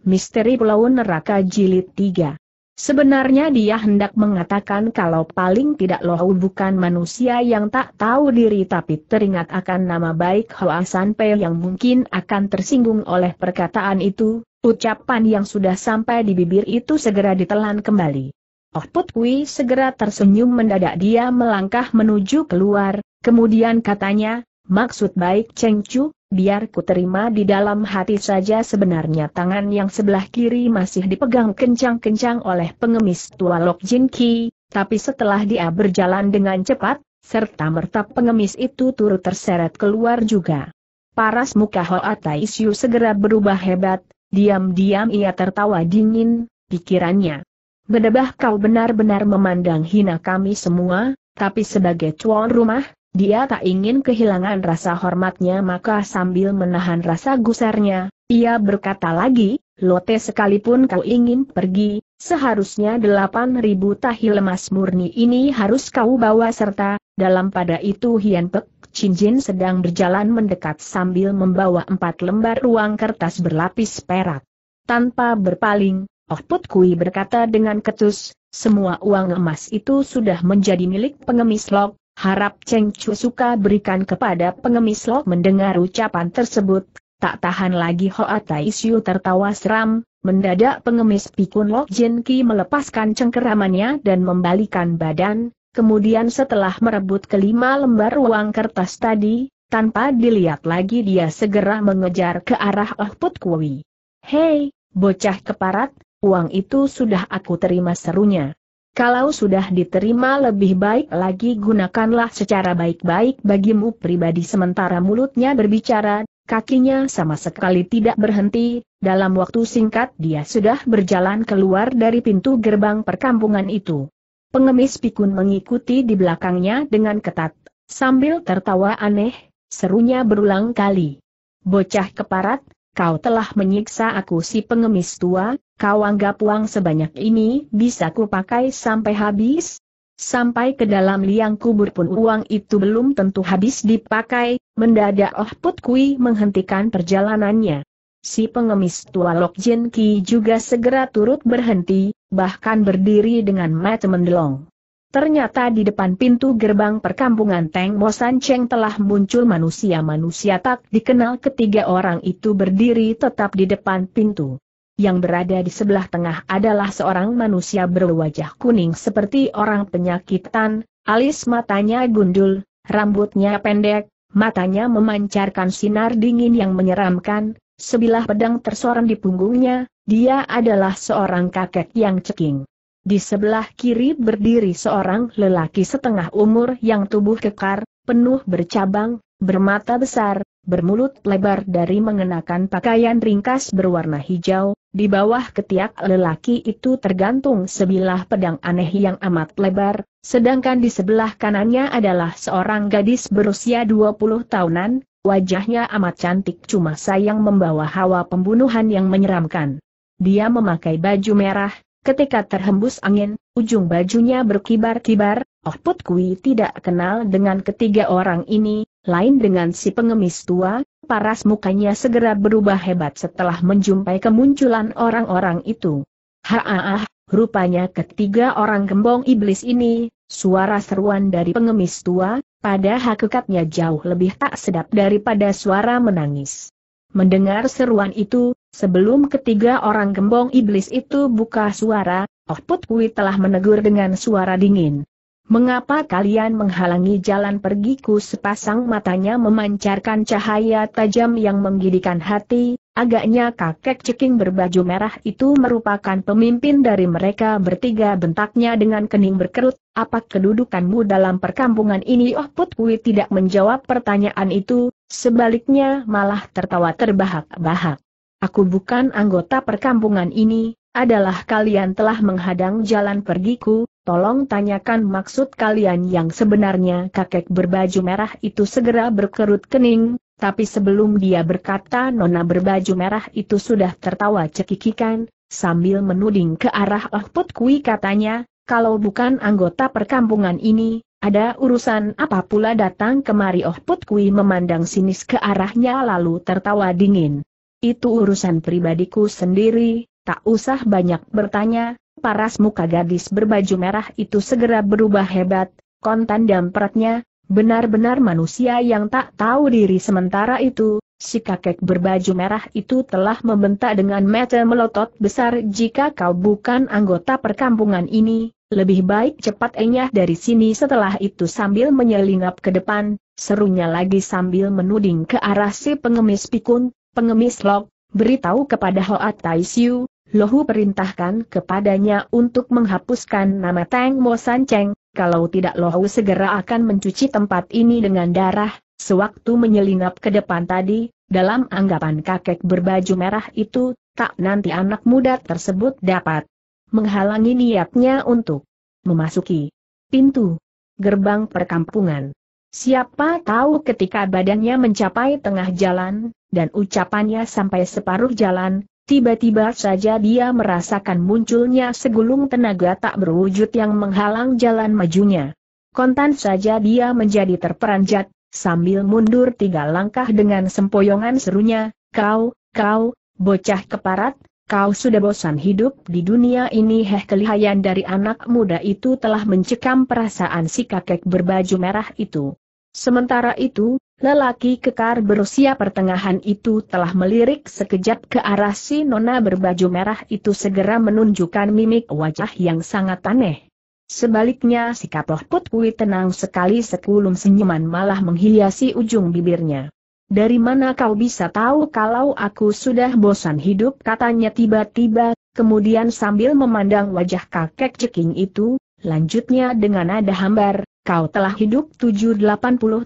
Misteri Pulau Neraka Jilid 3. Sebenarnya dia hendak mengatakan kalau paling tidak loh bukan manusia yang tak tahu diri tapi teringat akan nama baik Hoa Sanpei yang mungkin akan tersinggung oleh perkataan itu, ucapan yang sudah sampai di bibir itu segera ditelan kembali. Oh Put Kui segera tersenyum mendadak dia melangkah menuju keluar, kemudian katanya, maksud baik Cheng Chu, biar ku terima di dalam hati saja sebenarnya tangan yang sebelah kiri masih dipegang kencang-kencang oleh pengemis tua Lok Jin Ki, tapi setelah dia berjalan dengan cepat, serta merta pengemis itu turut terseret keluar juga. Paras muka Hoa Taisyu segera berubah hebat, diam-diam ia tertawa dingin, pikirannya. Bedebah kau benar-benar memandang hina kami semua, tapi sebagai cuan rumah, dia tak ingin kehilangan rasa hormatnya maka sambil menahan rasa gusarnya, ia berkata lagi, Lote sekalipun kau ingin pergi, seharusnya 8.000 tahi lemas murni ini harus kau bawa serta, dalam pada itu Hian Pek Cincin sedang berjalan mendekat sambil membawa empat lembar ruang kertas berlapis perak. Tanpa berpaling, Oh Put Kui berkata dengan ketus, semua uang emas itu sudah menjadi milik pengemis Lok, Harap Cheng Chu suka berikan kepada pengemis Lok mendengar ucapan tersebut, tak tahan lagi Hoa Tai Siu tertawa seram, mendadak pengemis pikun Lok Jin Ki melepaskan cengkeramannya dan membalikan badan, kemudian setelah merebut kelima lembar uang kertas tadi, tanpa dilihat lagi dia segera mengejar ke arah Oh Put Kui. Hei, bocah keparat, uang itu sudah aku terima serunya. Kalau sudah diterima lebih baik lagi gunakanlah secara baik-baik bagimu pribadi sementara mulutnya berbicara, kakinya sama sekali tidak berhenti, dalam waktu singkat dia sudah berjalan keluar dari pintu gerbang perkampungan itu. Pengemis pikun mengikuti di belakangnya dengan ketat, sambil tertawa aneh, serunya berulang kali. Bocah keparat, kau telah menyiksa aku si pengemis tua, kau anggap uang sebanyak ini bisa ku pakai sampai habis? Sampai ke dalam liang kubur pun uang itu belum tentu habis dipakai, mendadak Oh Put Kui menghentikan perjalanannya. Si pengemis tua Lok Jin Ki juga segera turut berhenti, bahkan berdiri dengan mata mendelong. Ternyata di depan pintu gerbang perkampungan Teng San Cheng telah muncul manusia-manusia tak dikenal ketiga orang itu berdiri tetap di depan pintu. Yang berada di sebelah tengah adalah seorang manusia berwajah kuning seperti orang penyakitan, alis matanya gundul, rambutnya pendek, matanya memancarkan sinar dingin yang menyeramkan, sebilah pedang tersorong di punggungnya, dia adalah seorang kakek yang ceking. Di sebelah kiri berdiri seorang lelaki setengah umur yang tubuh kekar, penuh bercabang, bermata besar, bermulut lebar dari mengenakan pakaian ringkas berwarna hijau, di bawah ketiak lelaki itu tergantung sebilah pedang aneh yang amat lebar, sedangkan di sebelah kanannya adalah seorang gadis berusia 20 tahunan, wajahnya amat cantik cuma sayang membawa hawa pembunuhan yang menyeramkan. Dia memakai baju merah, Ketika terhembus angin, ujung bajunya berkibar-kibar, Oh Put Kui tidak kenal dengan ketiga orang ini, lain dengan si pengemis tua, paras mukanya segera berubah hebat setelah menjumpai kemunculan orang-orang itu. Haah, rupanya ketiga orang gembong iblis ini, suara seruan dari pengemis tua, pada hakikatnya jauh lebih tak sedap daripada suara menangis. Mendengar seruan itu, Sebelum ketiga orang gembong iblis itu buka suara, Oh Put telah menegur dengan suara dingin. Mengapa kalian menghalangi jalan pergiku sepasang matanya memancarkan cahaya tajam yang menggidikan hati, agaknya kakek ceking berbaju merah itu merupakan pemimpin dari mereka bertiga bentaknya dengan kening berkerut, apa kedudukanmu dalam perkampungan ini Oh Put tidak menjawab pertanyaan itu, sebaliknya malah tertawa terbahak-bahak. Aku bukan anggota perkampungan ini, adalah kalian telah menghadang jalan pergiku, tolong tanyakan maksud kalian yang sebenarnya kakek berbaju merah itu segera berkerut kening, tapi sebelum dia berkata nona berbaju merah itu sudah tertawa cekikikan, sambil menuding ke arah Oh Put Kui katanya, kalau bukan anggota perkampungan ini, ada urusan apa pula datang kemari Oh Put Kui memandang sinis ke arahnya lalu tertawa dingin. Itu urusan pribadiku sendiri, tak usah banyak bertanya, paras muka gadis berbaju merah itu segera berubah hebat, kontan dan peratnya, benar-benar manusia yang tak tahu diri sementara itu, si kakek berbaju merah itu telah membentak dengan mata melotot besar jika kau bukan anggota perkampungan ini, lebih baik cepat enyah dari sini setelah itu sambil menyelingap ke depan, serunya lagi sambil menuding ke arah si pengemis pikun, pengemis Lok, beritahu kepada Hoat Tai Siu, Lohu perintahkan kepadanya untuk menghapuskan nama Tang Mo San Cheng, kalau tidak Lohu segera akan mencuci tempat ini dengan darah, sewaktu menyelinap ke depan tadi, dalam anggapan kakek berbaju merah itu, tak nanti anak muda tersebut dapat menghalangi niatnya untuk memasuki pintu gerbang perkampungan. Siapa tahu ketika badannya mencapai tengah jalan, dan ucapannya sampai separuh jalan, tiba-tiba saja dia merasakan munculnya segulung tenaga tak berwujud yang menghalang jalan majunya. Kontan saja dia menjadi terperanjat, sambil mundur tiga langkah dengan sempoyongan serunya, kau, kau, bocah keparat, kau sudah bosan hidup di dunia ini heh kelihayan dari anak muda itu telah mencekam perasaan si kakek berbaju merah itu. Sementara itu, Lelaki kekar berusia pertengahan itu telah melirik sekejap ke arah si nona berbaju merah itu segera menunjukkan mimik wajah yang sangat aneh. Sebaliknya sikap roh putu tenang sekali sekulum senyuman malah menghiasi ujung bibirnya. Dari mana kau bisa tahu kalau aku sudah bosan hidup katanya tiba-tiba, kemudian sambil memandang wajah kakek ceking itu, lanjutnya dengan nada hambar, kau telah hidup 780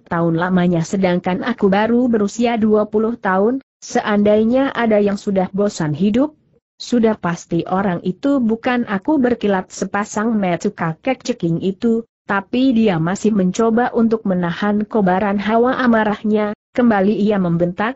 tahun lamanya sedangkan aku baru berusia 20 tahun, seandainya ada yang sudah bosan hidup, sudah pasti orang itu bukan aku berkilat sepasang metu kakek ceking itu, tapi dia masih mencoba untuk menahan kobaran hawa amarahnya, kembali ia membentak,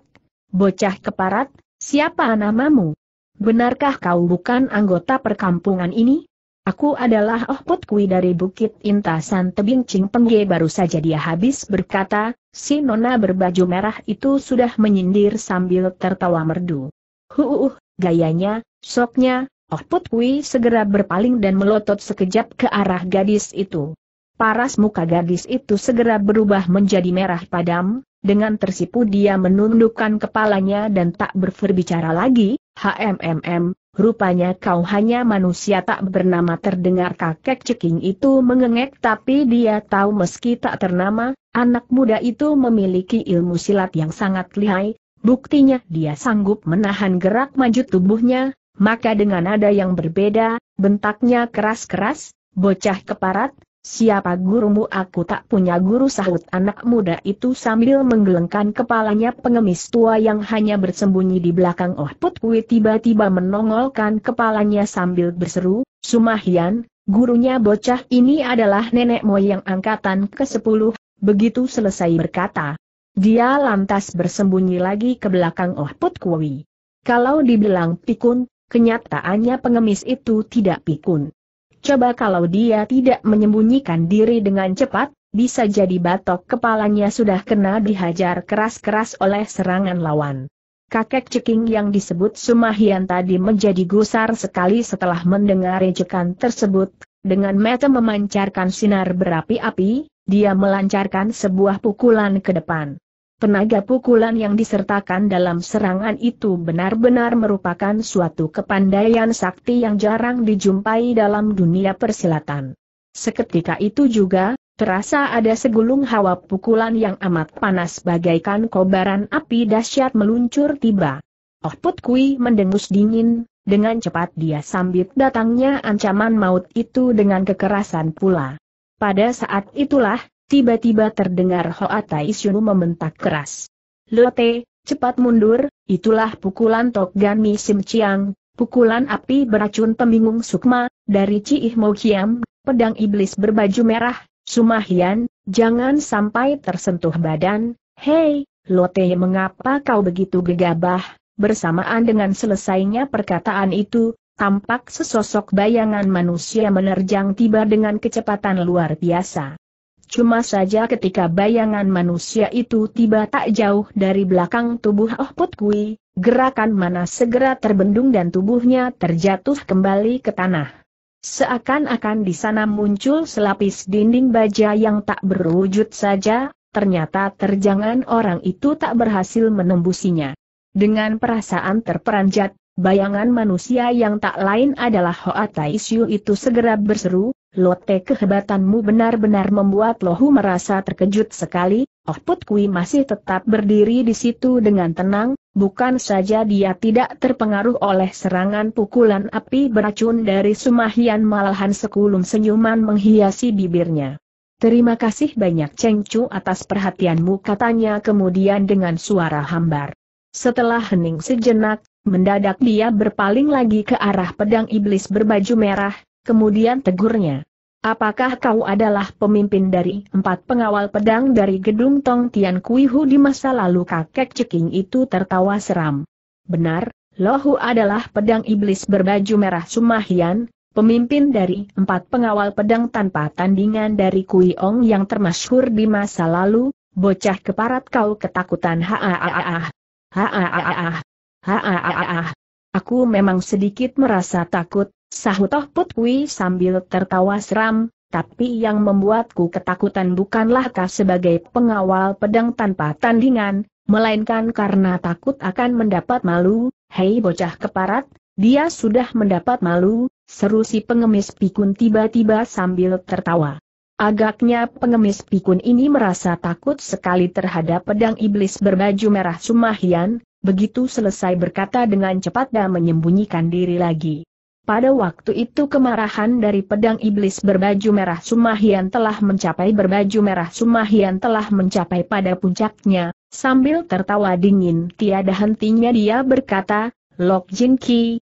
bocah keparat, siapa namamu? Benarkah kau bukan anggota perkampungan ini? Aku adalah Oh Put Kui dari Bukit Intasan Tebing Ching Pengge baru saja dia habis berkata, si nona berbaju merah itu sudah menyindir sambil tertawa merdu. Huuuh, gayanya, soknya, Oh Put Kui segera berpaling dan melotot sekejap ke arah gadis itu. Paras muka gadis itu segera berubah menjadi merah padam, dengan tersipu dia menundukkan kepalanya dan tak berbicara lagi, HMMM, Rupanya kau hanya manusia tak bernama terdengar kakek ceking itu mengengek tapi dia tahu meski tak ternama, anak muda itu memiliki ilmu silat yang sangat lihai, buktinya dia sanggup menahan gerak maju tubuhnya, maka dengan nada yang berbeda, bentaknya keras-keras, bocah keparat, Siapa gurumu aku tak punya guru sahut anak muda itu sambil menggelengkan kepalanya pengemis tua yang hanya bersembunyi di belakang Oh Put Kui tiba-tiba menongolkan kepalanya sambil berseru, Sumahian, gurunya bocah ini adalah nenek moyang angkatan ke-10, begitu selesai berkata. Dia lantas bersembunyi lagi ke belakang Oh Put Kui. Kalau dibilang pikun, kenyataannya pengemis itu tidak pikun. Coba kalau dia tidak menyembunyikan diri dengan cepat, bisa jadi batok kepalanya sudah kena dihajar keras-keras oleh serangan lawan. Kakek ceking yang disebut Sumahian tadi menjadi gusar sekali setelah mendengar ejekan tersebut, dengan mata memancarkan sinar berapi-api, dia melancarkan sebuah pukulan ke depan. Tenaga pukulan yang disertakan dalam serangan itu benar-benar merupakan suatu kepandaian sakti yang jarang dijumpai dalam dunia persilatan. Seketika itu juga, terasa ada segulung hawa pukulan yang amat panas bagaikan kobaran api dahsyat meluncur tiba. Oh Put Kui mendengus dingin, dengan cepat dia sambit datangnya ancaman maut itu dengan kekerasan pula. Pada saat itulah, Tiba-tiba terdengar Hoa Tai Shunu membentak keras. Lote, cepat mundur, itulah pukulan Gan Mi Sim Chiang, pukulan api beracun pembingung Sukma, dari Ih Mo Kiam, pedang iblis berbaju merah, Sumahian, jangan sampai tersentuh badan, hei, Lote mengapa kau begitu gegabah, bersamaan dengan selesainya perkataan itu, tampak sesosok bayangan manusia menerjang tiba dengan kecepatan luar biasa. Cuma saja ketika bayangan manusia itu tiba tak jauh dari belakang tubuh Oh Put Kui, gerakan mana segera terbendung dan tubuhnya terjatuh kembali ke tanah. Seakan-akan di sana muncul selapis dinding baja yang tak berwujud saja, ternyata terjangan orang itu tak berhasil menembusinya. Dengan perasaan terperanjat, bayangan manusia yang tak lain adalah Hoa Taisyu itu segera berseru, Lote kehebatanmu benar-benar membuat Lohu merasa terkejut sekali, Oh Put Kui masih tetap berdiri di situ dengan tenang, bukan saja dia tidak terpengaruh oleh serangan pukulan api beracun dari Sumahian malahan sekulum senyuman menghiasi bibirnya. Terima kasih banyak Cheng Chu atas perhatianmu katanya kemudian dengan suara hambar. Setelah hening sejenak, mendadak dia berpaling lagi ke arah pedang iblis berbaju merah, kemudian tegurnya. Apakah kau adalah pemimpin dari empat pengawal pedang dari gedung Tong Tian Kui Hu di masa lalu kakek ceking itu tertawa seram. Benar, Lohu adalah pedang iblis berbaju merah Sumahian, pemimpin dari empat pengawal pedang tanpa tandingan dari Kui Ong yang termasyhur di masa lalu, bocah keparat kau ketakutan haaah. Haaah. Haaah. Aku memang sedikit merasa takut, Sahut putwi sambil tertawa seram, tapi yang membuatku ketakutan bukanlah kau sebagai pengawal pedang tanpa tandingan, melainkan karena takut akan mendapat malu, hei bocah keparat, dia sudah mendapat malu, seru si pengemis pikun tiba-tiba sambil tertawa. Agaknya pengemis pikun ini merasa takut sekali terhadap pedang iblis berbaju merah Sumahian, begitu selesai berkata dengan cepat dan menyembunyikan diri lagi. Pada waktu itu kemarahan dari pedang iblis berbaju merah Sumahian telah mencapai berbaju merah Sumahian telah mencapai pada puncaknya, sambil tertawa dingin tiada hentinya dia berkata, Lok Jin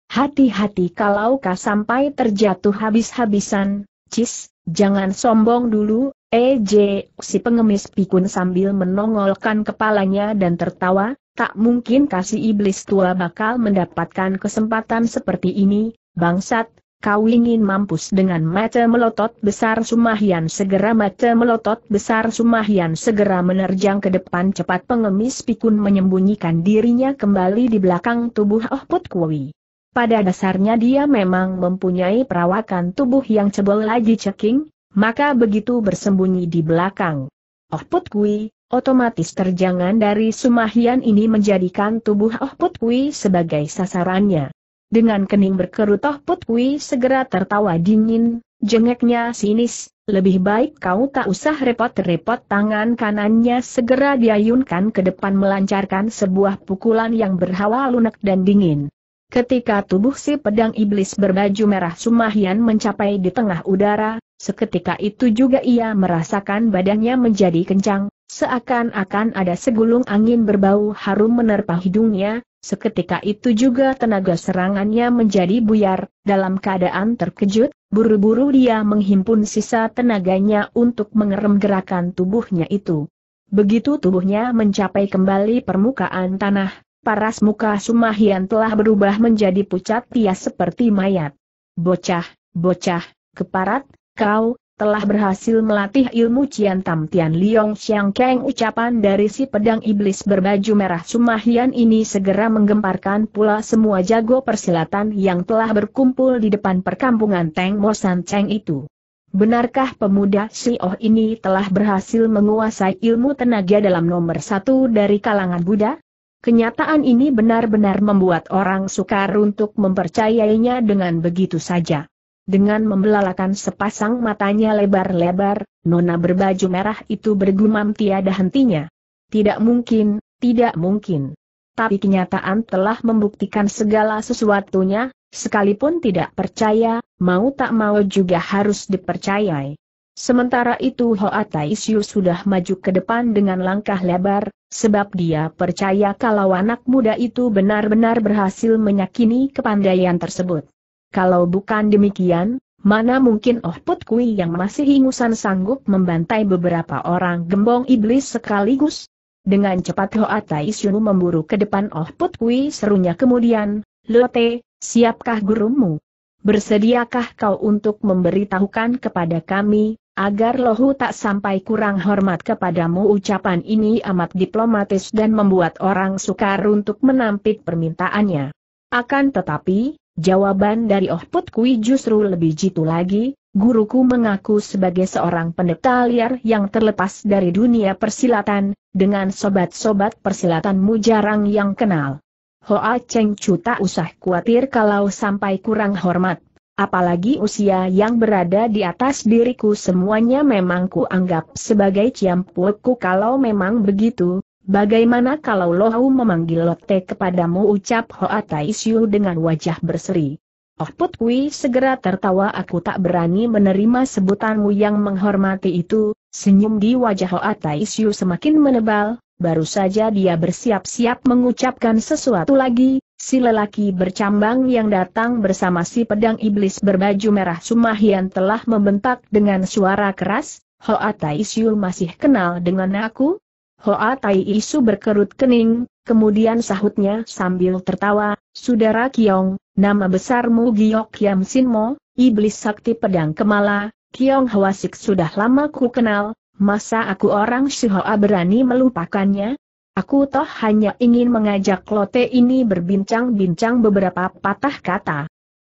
hati-hati kalau kau sampai terjatuh habis-habisan, cis, jangan sombong dulu, ej, si pengemis pikun sambil menongolkan kepalanya dan tertawa, tak mungkin kasih iblis tua bakal mendapatkan kesempatan seperti ini, Bangsat, kau ingin mampus dengan mata melotot besar Sumahian segera mata melotot besar Sumahian segera menerjang ke depan cepat pengemis pikun menyembunyikan dirinya kembali di belakang tubuh Oh Put Kui. Pada dasarnya dia memang mempunyai perawakan tubuh yang cebol lagi ceking, maka begitu bersembunyi di belakang. Oh Put Kui, otomatis terjangan dari Sumahian ini menjadikan tubuh Oh Put Kui sebagai sasarannya. Dengan kening berkerut Toh Put segera tertawa dingin, jengeknya sinis, lebih baik kau tak usah repot-repot tangan kanannya segera diayunkan ke depan melancarkan sebuah pukulan yang berhawa lunak dan dingin. Ketika tubuh si pedang iblis berbaju merah Sumahian mencapai di tengah udara, seketika itu juga ia merasakan badannya menjadi kencang, seakan-akan ada segulung angin berbau harum menerpa hidungnya, Seketika itu juga tenaga serangannya menjadi buyar, dalam keadaan terkejut, buru-buru dia menghimpun sisa tenaganya untuk mengerem gerakan tubuhnya itu. Begitu tubuhnya mencapai kembali permukaan tanah, paras muka Sumahian telah berubah menjadi pucat pias seperti mayat. Bocah, bocah, keparat, kau, telah berhasil melatih ilmu Cian Tam Tian Liong Xiang Keng ucapan dari si pedang iblis berbaju merah Sumahian ini segera menggemparkan pula semua jago persilatan yang telah berkumpul di depan perkampungan Teng Mo San Cheng itu. Benarkah pemuda Si Oh ini telah berhasil menguasai ilmu tenaga dalam nomor satu dari kalangan Buddha? Kenyataan ini benar-benar membuat orang sukar untuk mempercayainya dengan begitu saja. Dengan membelalakan sepasang matanya lebar-lebar, nona berbaju merah itu bergumam tiada hentinya. Tidak mungkin, tidak mungkin. Tapi kenyataan telah membuktikan segala sesuatunya, sekalipun tidak percaya, mau tak mau juga harus dipercayai. Sementara itu Hoa Taisyu sudah maju ke depan dengan langkah lebar, sebab dia percaya kalau anak muda itu benar-benar berhasil menyakini kepandaian tersebut. Kalau bukan demikian, mana mungkin Oh Put Kui yang masih ingusan sanggup membantai beberapa orang gembong iblis sekaligus? Dengan cepat Hoa Tai Syunu memburu ke depan Oh Put Kui serunya kemudian, Lote, siapkah gurumu? Bersediakah kau untuk memberitahukan kepada kami, agar lohu tak sampai kurang hormat kepadamu ucapan ini amat diplomatis dan membuat orang sukar untuk menampik permintaannya. Akan tetapi, Jawaban dari Oh Put Kui justru lebih jitu lagi, guruku mengaku sebagai seorang pendeta liar yang terlepas dari dunia persilatan, dengan sobat-sobat persilatanmu jarang yang kenal. Hoa Cheng Chu tak usah khawatir kalau sampai kurang hormat. Apalagi usia yang berada di atas diriku semuanya memang ku anggap sebagai ciampuku kalau memang begitu, Bagaimana kalau Lohu memanggil Lotte kepadamu ucap Hoa Taisyu dengan wajah berseri. Oh Putwi segera tertawa aku tak berani menerima sebutanmu yang menghormati itu, senyum di wajah Hoa Taisyu semakin menebal, baru saja dia bersiap-siap mengucapkan sesuatu lagi, si lelaki bercambang yang datang bersama si pedang iblis berbaju merah Sumahian telah membentak dengan suara keras, Hoa Taisyu masih kenal dengan aku? Hoa Tai Isu berkerut kening, kemudian sahutnya sambil tertawa, Saudara Kiong, nama besarmu Giok Yam Mo, Iblis Sakti Pedang Kemala, Kiong Hwasik sudah lama ku kenal, masa aku orang Hoa berani melupakannya? Aku toh hanya ingin mengajak Lote ini berbincang-bincang beberapa patah kata.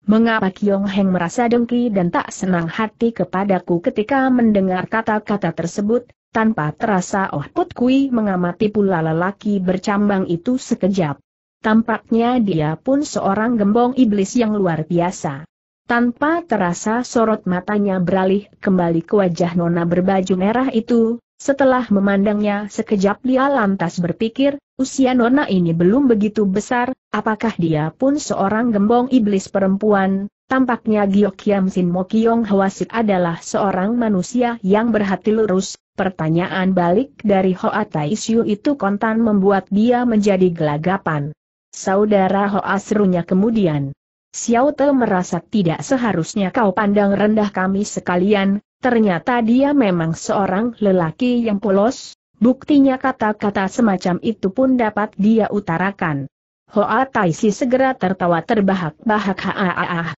Mengapa Kiong Heng merasa dengki dan tak senang hati kepadaku ketika mendengar kata-kata tersebut, tanpa terasa Oh Put Kui mengamati pula lelaki bercambang itu sekejap. Tampaknya dia pun seorang gembong iblis yang luar biasa. Tanpa terasa sorot matanya beralih kembali ke wajah nona berbaju merah itu, setelah memandangnya sekejap dia lantas berpikir, usia nona ini belum begitu besar, apakah dia pun seorang gembong iblis perempuan, Tampaknya Gyokyam Sin Mokyong Hwasik adalah seorang manusia yang berhati lurus, pertanyaan balik dari Hoa Siu itu kontan membuat dia menjadi gelagapan. Saudara Hoa serunya kemudian. Xiao Te merasa tidak seharusnya kau pandang rendah kami sekalian, ternyata dia memang seorang lelaki yang polos, buktinya kata-kata semacam itu pun dapat dia utarakan. Hoa Si segera tertawa terbahak-bahak haaah.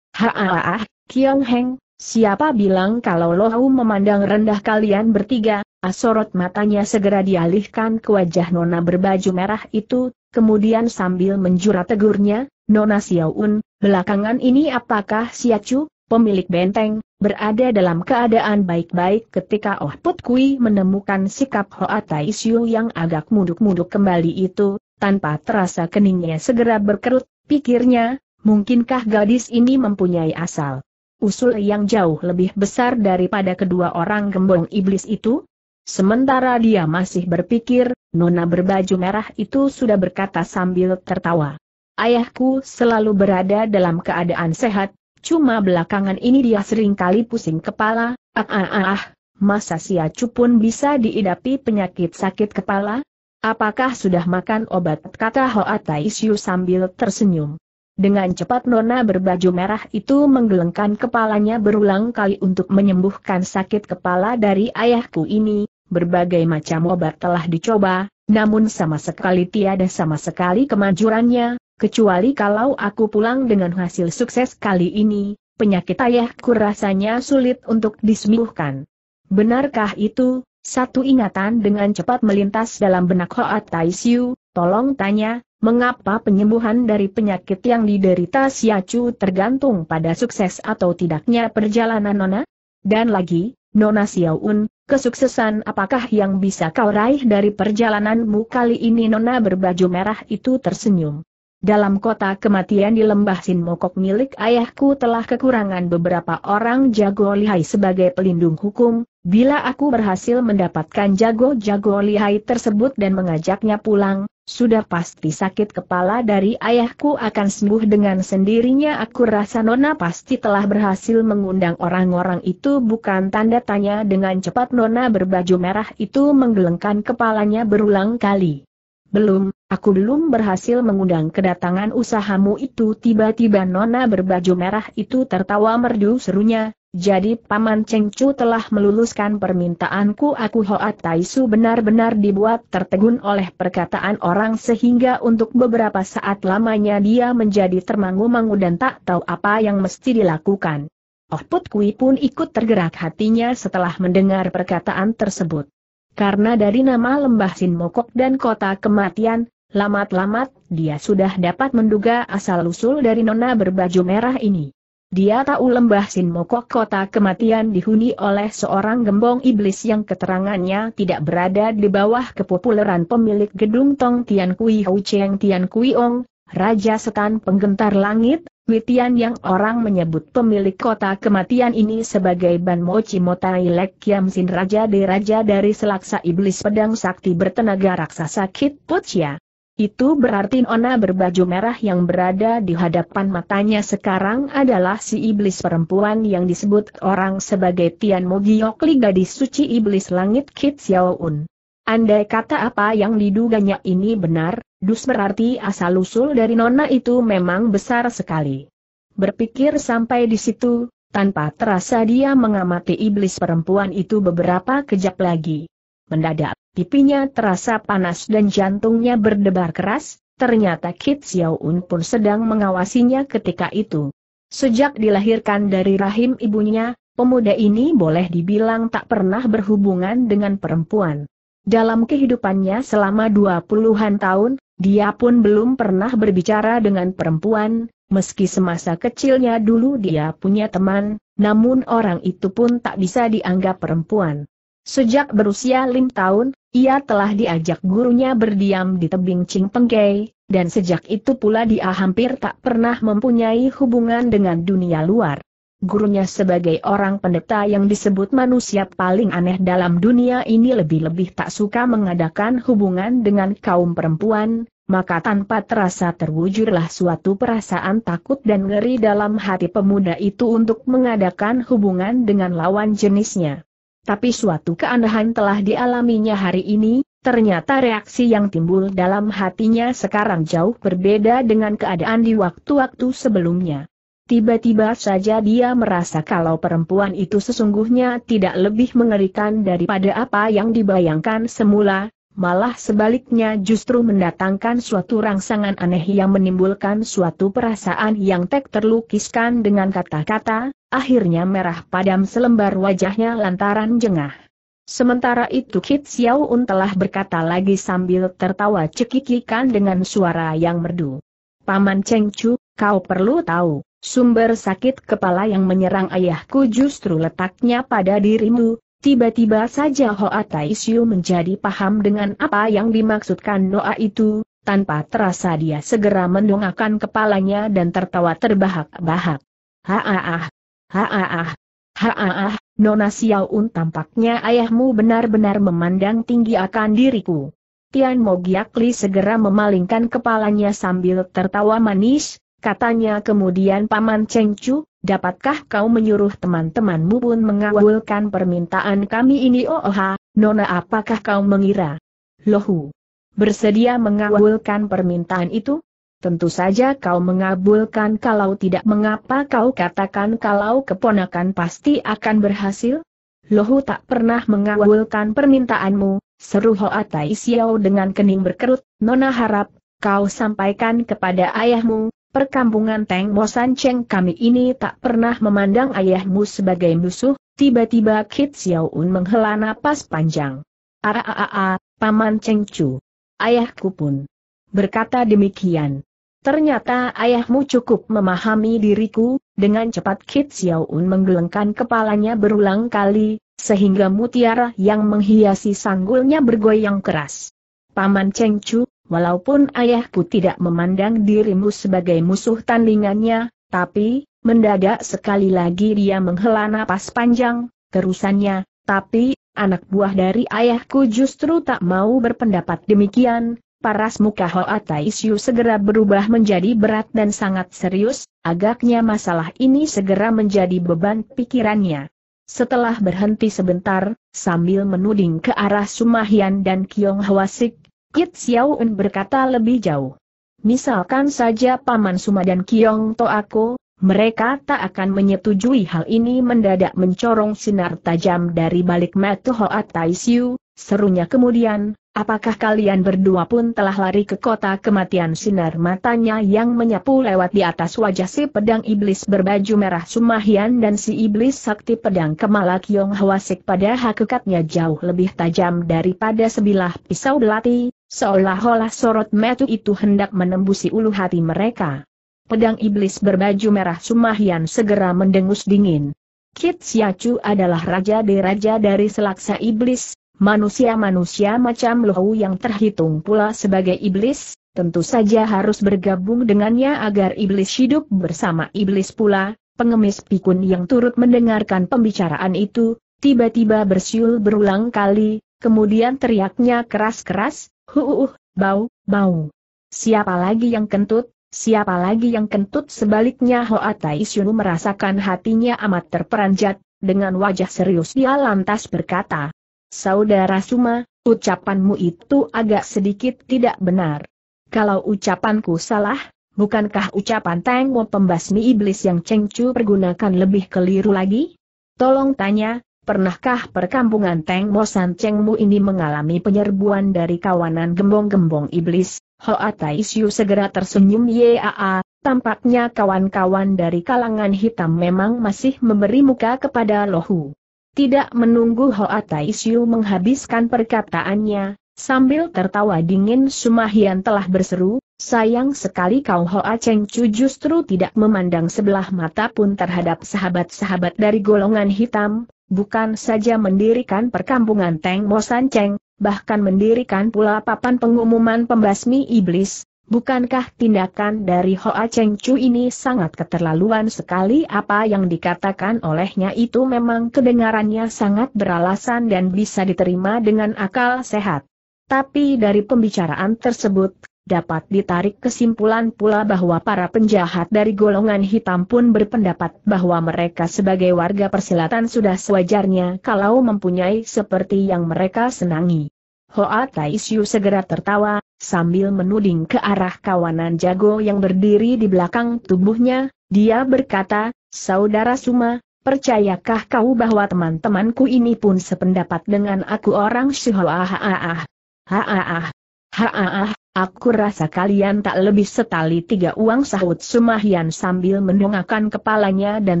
Haaah, Kiong Heng, siapa bilang kalau Lohau memandang rendah kalian bertiga, asorot matanya segera dialihkan ke wajah Nona berbaju merah itu, kemudian sambil menjura tegurnya, Nona Xiaoun, belakangan ini apakah Siacu, pemilik benteng, berada dalam keadaan baik-baik ketika Oh Put Kui menemukan sikap Hoa Tai Siu yang agak munduk-munduk kembali itu, tanpa terasa keningnya segera berkerut, pikirnya, Mungkinkah gadis ini mempunyai asal? Usul yang jauh lebih besar daripada kedua orang gembong iblis itu? Sementara dia masih berpikir, Nona berbaju merah itu sudah berkata sambil tertawa. Ayahku selalu berada dalam keadaan sehat, cuma belakangan ini dia sering kali pusing kepala, ah ah ah, ah. masa si Acu pun bisa diidapi penyakit sakit kepala? Apakah sudah makan obat? Kata Hoa Taisyu sambil tersenyum. Dengan cepat nona berbaju merah itu menggelengkan kepalanya berulang kali untuk menyembuhkan sakit kepala dari ayahku ini, berbagai macam obat telah dicoba, namun sama sekali tiada sama sekali kemajurannya, kecuali kalau aku pulang dengan hasil sukses kali ini, penyakit ayahku rasanya sulit untuk disembuhkan. Benarkah itu? Satu ingatan dengan cepat melintas dalam benak Hoat Taisyu, tolong tanya, Mengapa penyembuhan dari penyakit yang diderita Siacu tergantung pada sukses atau tidaknya perjalanan Nona? Dan lagi, Nona Siaun, kesuksesan apakah yang bisa kau raih dari perjalananmu kali ini Nona berbaju merah itu tersenyum. Dalam kota kematian di lembah Sinmokok milik ayahku telah kekurangan beberapa orang jago lihai sebagai pelindung hukum, bila aku berhasil mendapatkan jago-jago lihai tersebut dan mengajaknya pulang, sudah pasti sakit kepala dari ayahku akan sembuh dengan sendirinya aku rasa Nona pasti telah berhasil mengundang orang-orang itu bukan tanda tanya dengan cepat Nona berbaju merah itu menggelengkan kepalanya berulang kali. Belum, Aku belum berhasil mengundang kedatangan usahamu itu tiba-tiba nona berbaju merah itu tertawa merdu serunya, jadi Paman Cengcu telah meluluskan permintaanku aku Hoa Taisu benar-benar dibuat tertegun oleh perkataan orang sehingga untuk beberapa saat lamanya dia menjadi termangu-mangu dan tak tahu apa yang mesti dilakukan. Oh Put Kui pun ikut tergerak hatinya setelah mendengar perkataan tersebut. Karena dari nama lembah Sin Mokok dan kota kematian, Lamat-lamat, dia sudah dapat menduga asal-usul dari nona berbaju merah ini. Dia tahu lembah Sinmokok kota kematian dihuni oleh seorang gembong iblis yang keterangannya tidak berada di bawah kepopuleran pemilik gedung Tong Tian Kui Hou Cheng Tian Kui Ong, Raja Setan Penggentar Langit, Witian yang orang menyebut pemilik kota kematian ini sebagai Ban Mochi Motai Lek Kiam Sin Raja de Raja dari Selaksa Iblis Pedang Sakti Bertenaga Raksasa Kit putia. Itu berarti Nona berbaju merah yang berada di hadapan matanya sekarang adalah si iblis perempuan yang disebut orang sebagai Tian Mogiokli gadis suci iblis langit Kit Xiaoun. Andai kata apa yang diduganya ini benar, dus berarti asal-usul dari Nona itu memang besar sekali. Berpikir sampai di situ, tanpa terasa dia mengamati iblis perempuan itu beberapa kejap lagi. Mendadak pipinya terasa panas dan jantungnya berdebar keras, ternyata Kit Xiaoun pun sedang mengawasinya ketika itu. Sejak dilahirkan dari rahim ibunya, pemuda ini boleh dibilang tak pernah berhubungan dengan perempuan. Dalam kehidupannya selama dua puluhan tahun, dia pun belum pernah berbicara dengan perempuan, meski semasa kecilnya dulu dia punya teman, namun orang itu pun tak bisa dianggap perempuan. Sejak berusia lim tahun, ia telah diajak gurunya berdiam di tebing Pengkei, dan sejak itu pula dia hampir tak pernah mempunyai hubungan dengan dunia luar. Gurunya sebagai orang pendeta yang disebut manusia paling aneh dalam dunia ini lebih-lebih tak suka mengadakan hubungan dengan kaum perempuan, maka tanpa terasa terwujurlah suatu perasaan takut dan ngeri dalam hati pemuda itu untuk mengadakan hubungan dengan lawan jenisnya. Tapi suatu keanehan telah dialaminya hari ini, ternyata reaksi yang timbul dalam hatinya sekarang jauh berbeda dengan keadaan di waktu-waktu sebelumnya. Tiba-tiba saja dia merasa kalau perempuan itu sesungguhnya tidak lebih mengerikan daripada apa yang dibayangkan semula, malah sebaliknya justru mendatangkan suatu rangsangan aneh yang menimbulkan suatu perasaan yang tak terlukiskan dengan kata-kata, akhirnya merah padam selembar wajahnya lantaran jengah. Sementara itu Kit Un telah berkata lagi sambil tertawa cekikikan dengan suara yang merdu. Paman Cheng Chu, kau perlu tahu, sumber sakit kepala yang menyerang ayahku justru letaknya pada dirimu, tiba-tiba saja Hoa Tai Xiu menjadi paham dengan apa yang dimaksudkan Noa itu, tanpa terasa dia segera mendongakkan kepalanya dan tertawa terbahak-bahak. Haah, Haaah. Haaah, Nona Xiaoun tampaknya ayahmu benar-benar memandang tinggi akan diriku. Tian Mogiakli segera memalingkan kepalanya sambil tertawa manis, katanya kemudian Paman Chengchu, dapatkah kau menyuruh teman-temanmu pun mengawalkan permintaan kami ini oh, oh Nona apakah kau mengira? Lohu, bersedia mengawalkan permintaan itu? Tentu saja kau mengabulkan kalau tidak mengapa kau katakan kalau keponakan pasti akan berhasil? Lohu tak pernah mengabulkan permintaanmu, seru Hoa Tai Xiao dengan kening berkerut, Nona harap, kau sampaikan kepada ayahmu, perkampungan Teng San Cheng kami ini tak pernah memandang ayahmu sebagai musuh, tiba-tiba Kit Xiao Un menghela napas panjang. Ara-a-a-a, Paman Cheng Chu. Ayahku pun berkata demikian. Ternyata ayahmu cukup memahami diriku, dengan cepat Kit Xiao Un menggelengkan kepalanya berulang kali, sehingga mutiara yang menghiasi sanggulnya bergoyang keras. Paman Cheng Chu, walaupun ayahku tidak memandang dirimu sebagai musuh tandingannya, tapi, mendadak sekali lagi dia menghela napas panjang, terusannya, tapi, anak buah dari ayahku justru tak mau berpendapat demikian, paras muka Hoa Taisyu segera berubah menjadi berat dan sangat serius, agaknya masalah ini segera menjadi beban pikirannya. Setelah berhenti sebentar, sambil menuding ke arah Sumahian dan Kiong Hwasik, Kit Xiaoun berkata lebih jauh. Misalkan saja Paman Suma dan Kiong Toako, mereka tak akan menyetujui hal ini mendadak mencorong sinar tajam dari balik mata Hoa Taisyu, serunya kemudian, Apakah kalian berdua pun telah lari ke kota kematian sinar matanya yang menyapu lewat di atas wajah si pedang iblis berbaju merah Sumahian dan si iblis sakti pedang Kemala Yong Hwasik pada hakikatnya jauh lebih tajam daripada sebilah pisau belati, seolah-olah sorot metu itu hendak menembusi ulu hati mereka. Pedang iblis berbaju merah Sumahian segera mendengus dingin. Kit Siacu adalah raja deraja dari selaksa iblis, manusia-manusia macam Lohu yang terhitung pula sebagai iblis, tentu saja harus bergabung dengannya agar iblis hidup bersama iblis pula, pengemis pikun yang turut mendengarkan pembicaraan itu, tiba-tiba bersiul berulang kali, kemudian teriaknya keras-keras, huuh, bau, bau. Siapa lagi yang kentut, siapa lagi yang kentut sebaliknya Hoa Taisyunu merasakan hatinya amat terperanjat, dengan wajah serius dia lantas berkata, Saudara Suma, ucapanmu itu agak sedikit tidak benar. Kalau ucapanku salah, bukankah ucapan Mo pembasmi iblis yang Cengcu pergunakan lebih keliru lagi? Tolong tanya, pernahkah perkampungan San Sancengmu ini mengalami penyerbuan dari kawanan gembong-gembong iblis? Hoa Taisyu segera tersenyum Yaa, tampaknya kawan-kawan dari kalangan hitam memang masih memberi muka kepada Lohu. Tidak menunggu Hoa Tai Siu menghabiskan perkataannya, sambil tertawa dingin Sumahian telah berseru, sayang sekali kau Hoa Cheng Chu justru tidak memandang sebelah mata pun terhadap sahabat-sahabat dari golongan hitam, bukan saja mendirikan perkampungan Teng San Cheng, bahkan mendirikan pula papan pengumuman pembasmi iblis, Bukankah tindakan dari Hoa Cheng Chu ini sangat keterlaluan sekali apa yang dikatakan olehnya itu memang kedengarannya sangat beralasan dan bisa diterima dengan akal sehat. Tapi dari pembicaraan tersebut, dapat ditarik kesimpulan pula bahwa para penjahat dari golongan hitam pun berpendapat bahwa mereka sebagai warga persilatan sudah sewajarnya kalau mempunyai seperti yang mereka senangi. Hoa Tai Siu segera tertawa, sambil menuding ke arah kawanan jago yang berdiri di belakang tubuhnya, dia berkata, Saudara Suma, percayakah kau bahwa teman-temanku ini pun sependapat dengan aku orang Shihoah Haah? Haaah! aku rasa kalian tak lebih setali tiga uang sahut Sumahian sambil mendongakkan kepalanya dan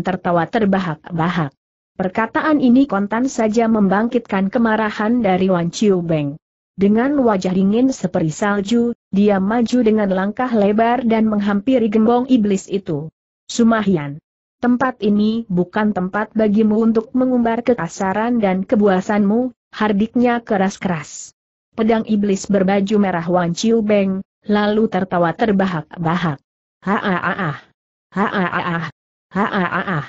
tertawa terbahak-bahak. Perkataan ini kontan saja membangkitkan kemarahan dari Wan Chiu Beng. Dengan wajah dingin seperti salju, dia maju dengan langkah lebar dan menghampiri gembong iblis itu. Sumahian, Tempat ini bukan tempat bagimu untuk mengumbar kekasaran dan kebuasanmu, hardiknya keras-keras. Pedang iblis berbaju merah Wan Chiu Beng, lalu tertawa terbahak bahak ha haaah, haaah. ah ha ah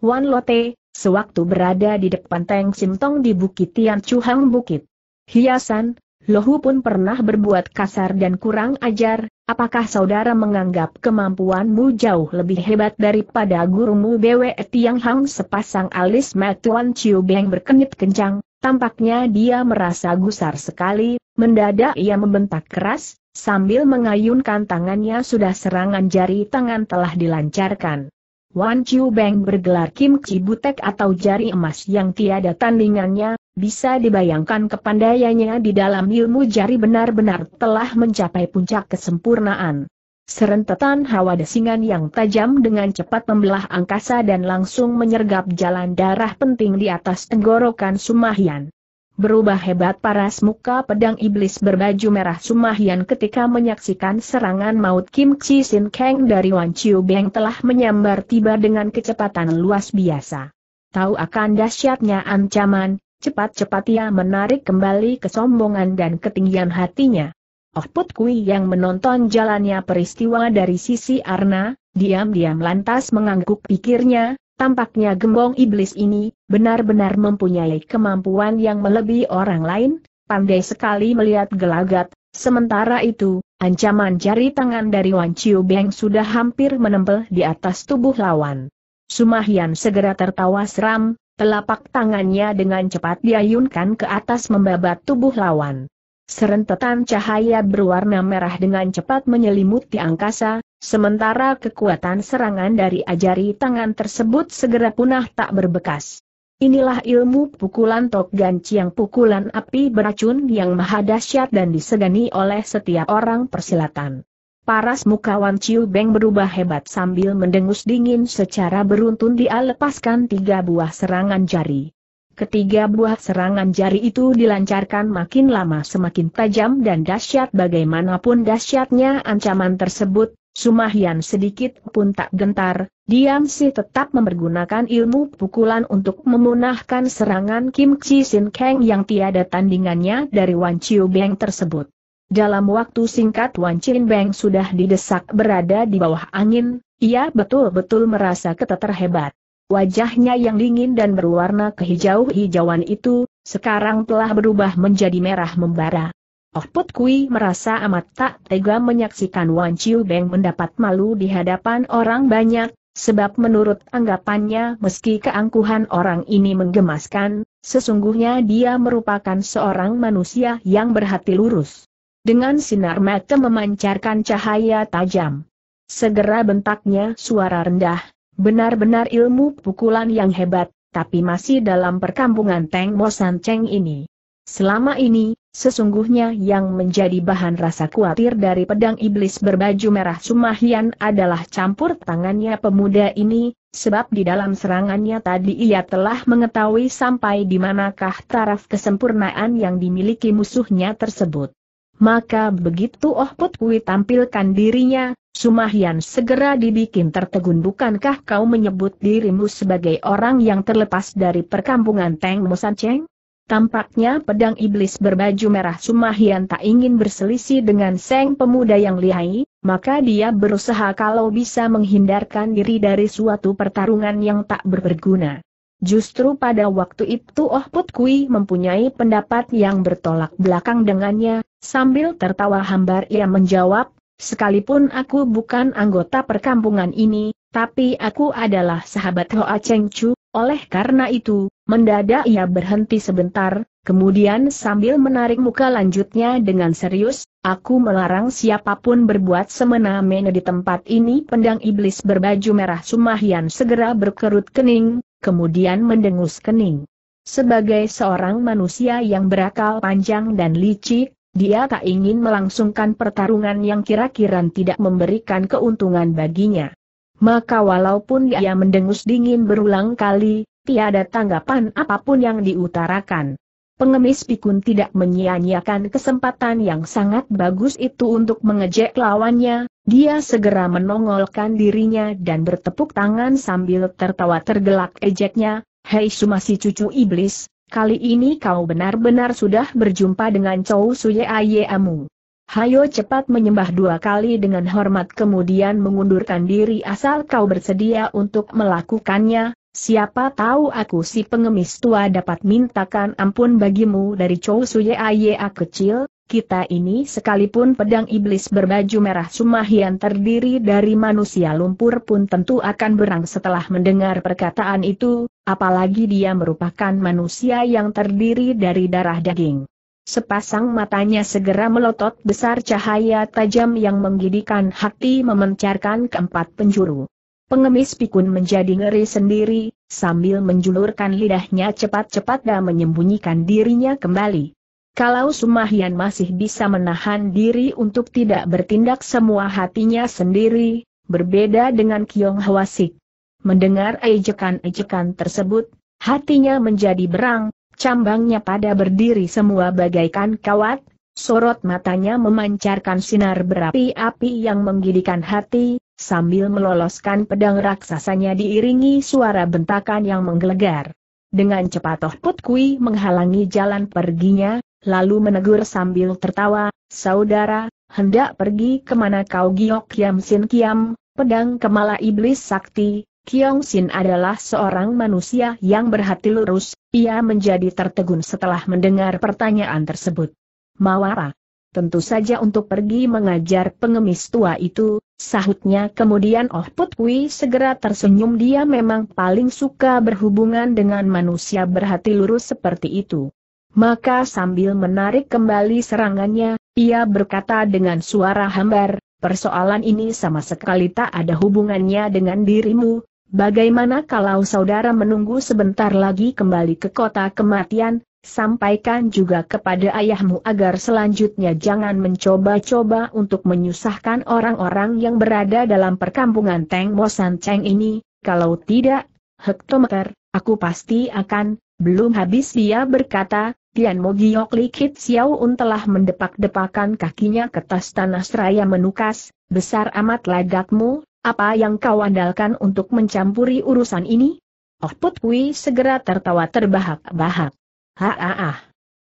Wan Lote, sewaktu berada di depan Teng tong di Bukit Tian Chuhang Bukit hiasan, Lohu pun pernah berbuat kasar dan kurang ajar, apakah saudara menganggap kemampuanmu jauh lebih hebat daripada gurumu Bwe Tiang Hang sepasang alis Matuan Chiu Beng berkenyit kencang, tampaknya dia merasa gusar sekali, mendadak ia membentak keras, sambil mengayunkan tangannya sudah serangan jari tangan telah dilancarkan. Wan Chiu Beng bergelar Kim Butek atau jari emas yang tiada tandingannya, bisa dibayangkan kepandaiannya di dalam ilmu jari benar-benar telah mencapai puncak kesempurnaan. Serentetan hawa desingan yang tajam dengan cepat membelah angkasa dan langsung menyergap jalan darah penting di atas tenggorokan Sumahyan. Berubah hebat paras muka pedang iblis berbaju merah Sumahyan ketika menyaksikan serangan maut Kim Chi Sin Kang dari Wan Chiu Beng telah menyambar tiba dengan kecepatan luas biasa. Tahu akan dahsyatnya ancaman, Cepat-cepat ia menarik kembali kesombongan dan ketinggian hatinya. Oh Put Kui yang menonton jalannya peristiwa dari sisi Arna, diam-diam lantas mengangguk pikirnya, tampaknya gembong iblis ini, benar-benar mempunyai kemampuan yang melebihi orang lain, pandai sekali melihat gelagat, sementara itu, ancaman jari tangan dari Wan Chiu Beng sudah hampir menempel di atas tubuh lawan. Sumahian segera tertawa seram, Telapak tangannya dengan cepat diayunkan ke atas membabat tubuh lawan. Serentetan cahaya berwarna merah dengan cepat menyelimuti angkasa, sementara kekuatan serangan dari ajari tangan tersebut segera punah tak berbekas. Inilah ilmu pukulan Tok Gan yang pukulan api beracun yang maha dahsyat dan disegani oleh setiap orang persilatan. Paras muka Wan Chiu Beng berubah hebat sambil mendengus dingin secara beruntun dia lepaskan tiga buah serangan jari. Ketiga buah serangan jari itu dilancarkan makin lama semakin tajam dan dahsyat bagaimanapun dahsyatnya ancaman tersebut, Sumahyan sedikit pun tak gentar, diam sih tetap mempergunakan ilmu pukulan untuk memunahkan serangan Kim Chi Sin Kang yang tiada tandingannya dari Wan Chiu Beng tersebut. Dalam waktu singkat Wan Chin Beng sudah didesak berada di bawah angin, ia betul-betul merasa keteter hebat. Wajahnya yang dingin dan berwarna kehijau-hijauan itu, sekarang telah berubah menjadi merah membara. Oh Put Kui merasa amat tak tega menyaksikan Wan Chiu Beng mendapat malu di hadapan orang banyak, sebab menurut anggapannya meski keangkuhan orang ini menggemaskan, sesungguhnya dia merupakan seorang manusia yang berhati lurus. Dengan sinar mata memancarkan cahaya tajam. Segera bentaknya suara rendah, benar-benar ilmu pukulan yang hebat, tapi masih dalam perkampungan Teng San Cheng ini. Selama ini, sesungguhnya yang menjadi bahan rasa khawatir dari pedang iblis berbaju merah Sumahian adalah campur tangannya pemuda ini, sebab di dalam serangannya tadi ia telah mengetahui sampai di manakah taraf kesempurnaan yang dimiliki musuhnya tersebut. Maka begitu Oh Put Kui tampilkan dirinya, Sumahyan segera dibikin tertegun bukankah kau menyebut dirimu sebagai orang yang terlepas dari perkampungan Teng Musan Cheng? Tampaknya pedang iblis berbaju merah Sumahyan tak ingin berselisih dengan Seng pemuda yang lihai, maka dia berusaha kalau bisa menghindarkan diri dari suatu pertarungan yang tak berguna. Justru pada waktu itu Oh Put Kui mempunyai pendapat yang bertolak belakang dengannya, Sambil tertawa hambar ia menjawab, sekalipun aku bukan anggota perkampungan ini, tapi aku adalah sahabat Hoa Cheng Chu, oleh karena itu, mendadak ia berhenti sebentar, kemudian sambil menarik muka lanjutnya dengan serius, aku melarang siapapun berbuat semena-mena di tempat ini pendang iblis berbaju merah Sumahian segera berkerut kening, kemudian mendengus kening. Sebagai seorang manusia yang berakal panjang dan licik, dia tak ingin melangsungkan pertarungan yang kira-kira tidak memberikan keuntungan baginya. Maka walaupun dia mendengus dingin berulang kali, tiada tanggapan apapun yang diutarakan. Pengemis pikun tidak menyia-nyiakan kesempatan yang sangat bagus itu untuk mengejek lawannya, dia segera menongolkan dirinya dan bertepuk tangan sambil tertawa tergelak ejeknya, Hei sumasi cucu iblis, Kali ini kau benar-benar sudah berjumpa dengan Chou Suye Amu. Hayo cepat menyembah dua kali dengan hormat kemudian mengundurkan diri asal kau bersedia untuk melakukannya, siapa tahu aku si pengemis tua dapat mintakan ampun bagimu dari Chou Suye Aye kecil, kita ini sekalipun pedang iblis berbaju merah Sumahian terdiri dari manusia lumpur pun tentu akan berang setelah mendengar perkataan itu, apalagi dia merupakan manusia yang terdiri dari darah daging. Sepasang matanya segera melotot besar cahaya tajam yang menggidikan hati memencarkan keempat penjuru. Pengemis pikun menjadi ngeri sendiri, sambil menjulurkan lidahnya cepat-cepat dan menyembunyikan dirinya kembali. Kalau Sumahyan masih bisa menahan diri untuk tidak bertindak semua hatinya sendiri, berbeda dengan Kiong Hwasik. Mendengar ejekan-ejekan tersebut, hatinya menjadi berang, cambangnya pada berdiri semua bagaikan kawat, sorot matanya memancarkan sinar berapi-api yang menggidikan hati, sambil meloloskan pedang raksasanya diiringi suara bentakan yang menggelegar. Dengan cepat Oh Put Kui menghalangi jalan perginya, lalu menegur sambil tertawa, saudara, hendak pergi kemana kau Giok Kiam Sin Kiam, pedang kemala iblis sakti, Kiong Sin adalah seorang manusia yang berhati lurus, ia menjadi tertegun setelah mendengar pertanyaan tersebut. Mawara. Tentu saja untuk pergi mengajar pengemis tua itu, sahutnya kemudian Oh Put segera tersenyum dia memang paling suka berhubungan dengan manusia berhati lurus seperti itu. Maka sambil menarik kembali serangannya, ia berkata dengan suara hambar, persoalan ini sama sekali tak ada hubungannya dengan dirimu, bagaimana kalau saudara menunggu sebentar lagi kembali ke kota kematian, sampaikan juga kepada ayahmu agar selanjutnya jangan mencoba-coba untuk menyusahkan orang-orang yang berada dalam perkampungan Teng Mosan Cheng ini, kalau tidak, hektometer, aku pasti akan belum habis dia berkata, Tian Mo Giok Xiao un telah mendepak-depakan kakinya ke tas tanah seraya menukas, besar amat lagakmu, apa yang kau andalkan untuk mencampuri urusan ini? Oh Put Kui segera tertawa terbahak-bahak. Ha-ah-ah.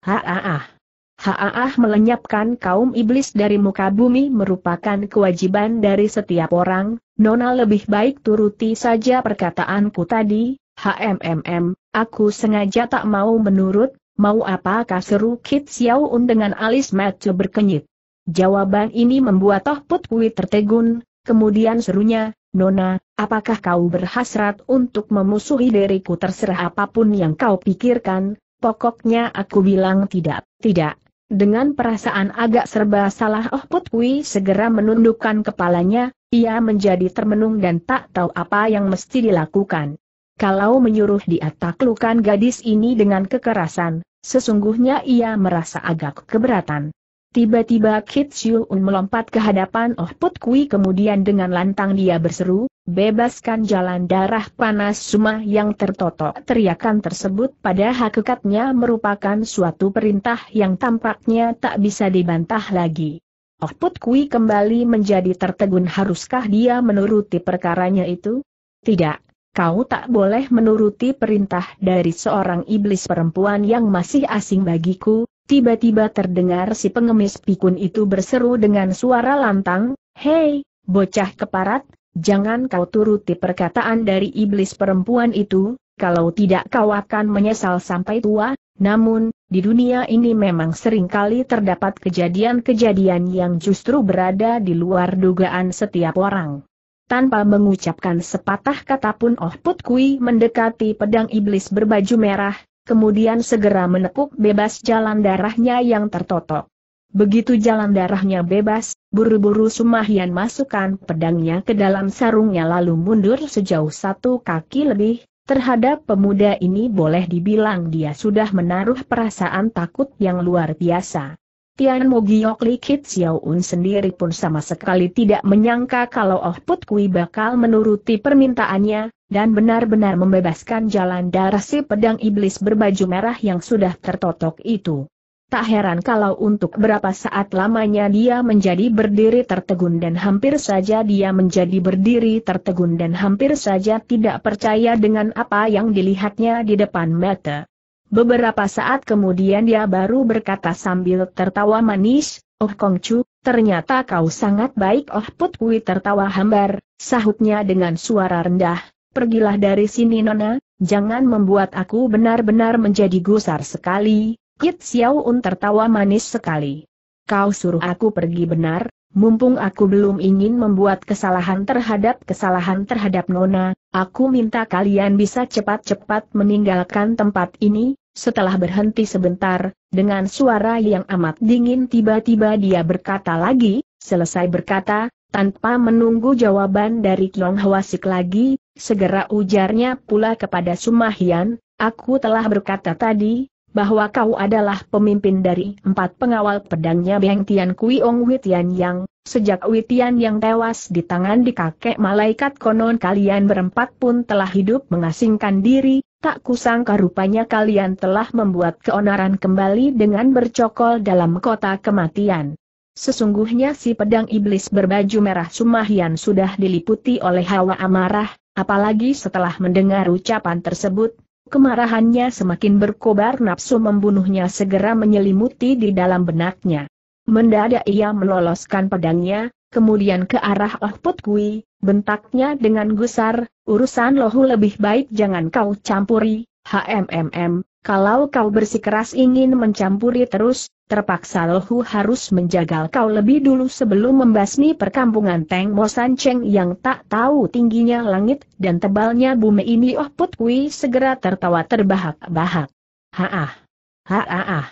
Ha-ah-ah. Ha-ah melenyapkan kaum iblis dari muka bumi merupakan kewajiban dari setiap orang, Nona lebih baik turuti saja perkataanku tadi, HMMM, aku sengaja tak mau menurut, mau apakah seru Kit Xiao un dengan alis mata berkenyit. Jawaban ini membuat Toh Put Kui tertegun, kemudian serunya, Nona, apakah kau berhasrat untuk memusuhi diriku terserah apapun yang kau pikirkan, pokoknya aku bilang tidak, tidak. Dengan perasaan agak serba salah Oh Put Kui segera menundukkan kepalanya, ia menjadi termenung dan tak tahu apa yang mesti dilakukan. Kalau menyuruh dia taklukan gadis ini dengan kekerasan, sesungguhnya ia merasa agak keberatan. Tiba-tiba Kit siu melompat ke hadapan Oh Put Kui kemudian dengan lantang dia berseru, bebaskan jalan darah panas Suma yang tertotok. Teriakan tersebut pada hakikatnya merupakan suatu perintah yang tampaknya tak bisa dibantah lagi. Oh Put Kui kembali menjadi tertegun haruskah dia menuruti perkaranya itu? Tidak. Kau tak boleh menuruti perintah dari seorang iblis perempuan yang masih asing bagiku, tiba-tiba terdengar si pengemis pikun itu berseru dengan suara lantang, Hei, bocah keparat, jangan kau turuti perkataan dari iblis perempuan itu, kalau tidak kau akan menyesal sampai tua, namun, di dunia ini memang seringkali terdapat kejadian-kejadian yang justru berada di luar dugaan setiap orang. Tanpa mengucapkan sepatah kata pun Oh Put Kui mendekati pedang iblis berbaju merah, kemudian segera menekuk bebas jalan darahnya yang tertotok. Begitu jalan darahnya bebas, buru-buru Sumahian masukkan pedangnya ke dalam sarungnya lalu mundur sejauh satu kaki lebih, terhadap pemuda ini boleh dibilang dia sudah menaruh perasaan takut yang luar biasa. Tian Mogiok Li Kit Xiaoun sendiri pun sama sekali tidak menyangka kalau Oh Put Kui bakal menuruti permintaannya, dan benar-benar membebaskan jalan darah si pedang iblis berbaju merah yang sudah tertotok itu. Tak heran kalau untuk berapa saat lamanya dia menjadi berdiri tertegun dan hampir saja dia menjadi berdiri tertegun dan hampir saja tidak percaya dengan apa yang dilihatnya di depan mata. Beberapa saat kemudian dia baru berkata sambil tertawa manis, Oh Chu, ternyata kau sangat baik Oh Put Kui tertawa hambar, sahutnya dengan suara rendah, pergilah dari sini Nona, jangan membuat aku benar-benar menjadi gusar sekali, Kit Xiao Un tertawa manis sekali. Kau suruh aku pergi benar, Mumpung aku belum ingin membuat kesalahan terhadap kesalahan terhadap Nona, aku minta kalian bisa cepat-cepat meninggalkan tempat ini, setelah berhenti sebentar, dengan suara yang amat dingin tiba-tiba dia berkata lagi, selesai berkata, tanpa menunggu jawaban dari Kiong Hwasik lagi, segera ujarnya pula kepada Sumahian, aku telah berkata tadi, bahwa kau adalah pemimpin dari empat pengawal pedangnya Beng Tian Kui, Ong Witian Yang, sejak Witian Yang tewas di tangan di kakek malaikat konon kalian berempat pun telah hidup mengasingkan diri, tak kusangka rupanya kalian telah membuat keonaran kembali dengan bercokol dalam kota kematian. Sesungguhnya si pedang iblis berbaju merah Sumahian sudah diliputi oleh hawa amarah, apalagi setelah mendengar ucapan tersebut, Kemarahannya semakin berkobar nafsu membunuhnya segera menyelimuti di dalam benaknya. Mendadak ia meloloskan pedangnya, kemudian ke arah Oh Put Kui, bentaknya dengan gusar, urusan lohu lebih baik jangan kau campuri, HMMM, kalau kau bersikeras ingin mencampuri terus, terpaksa Lohu harus menjagal kau lebih dulu sebelum membasmi perkampungan Teng Mo San Cheng yang tak tahu tingginya langit dan tebalnya bumi ini Oh Put Kui segera tertawa terbahak-bahak. Haah. Haah.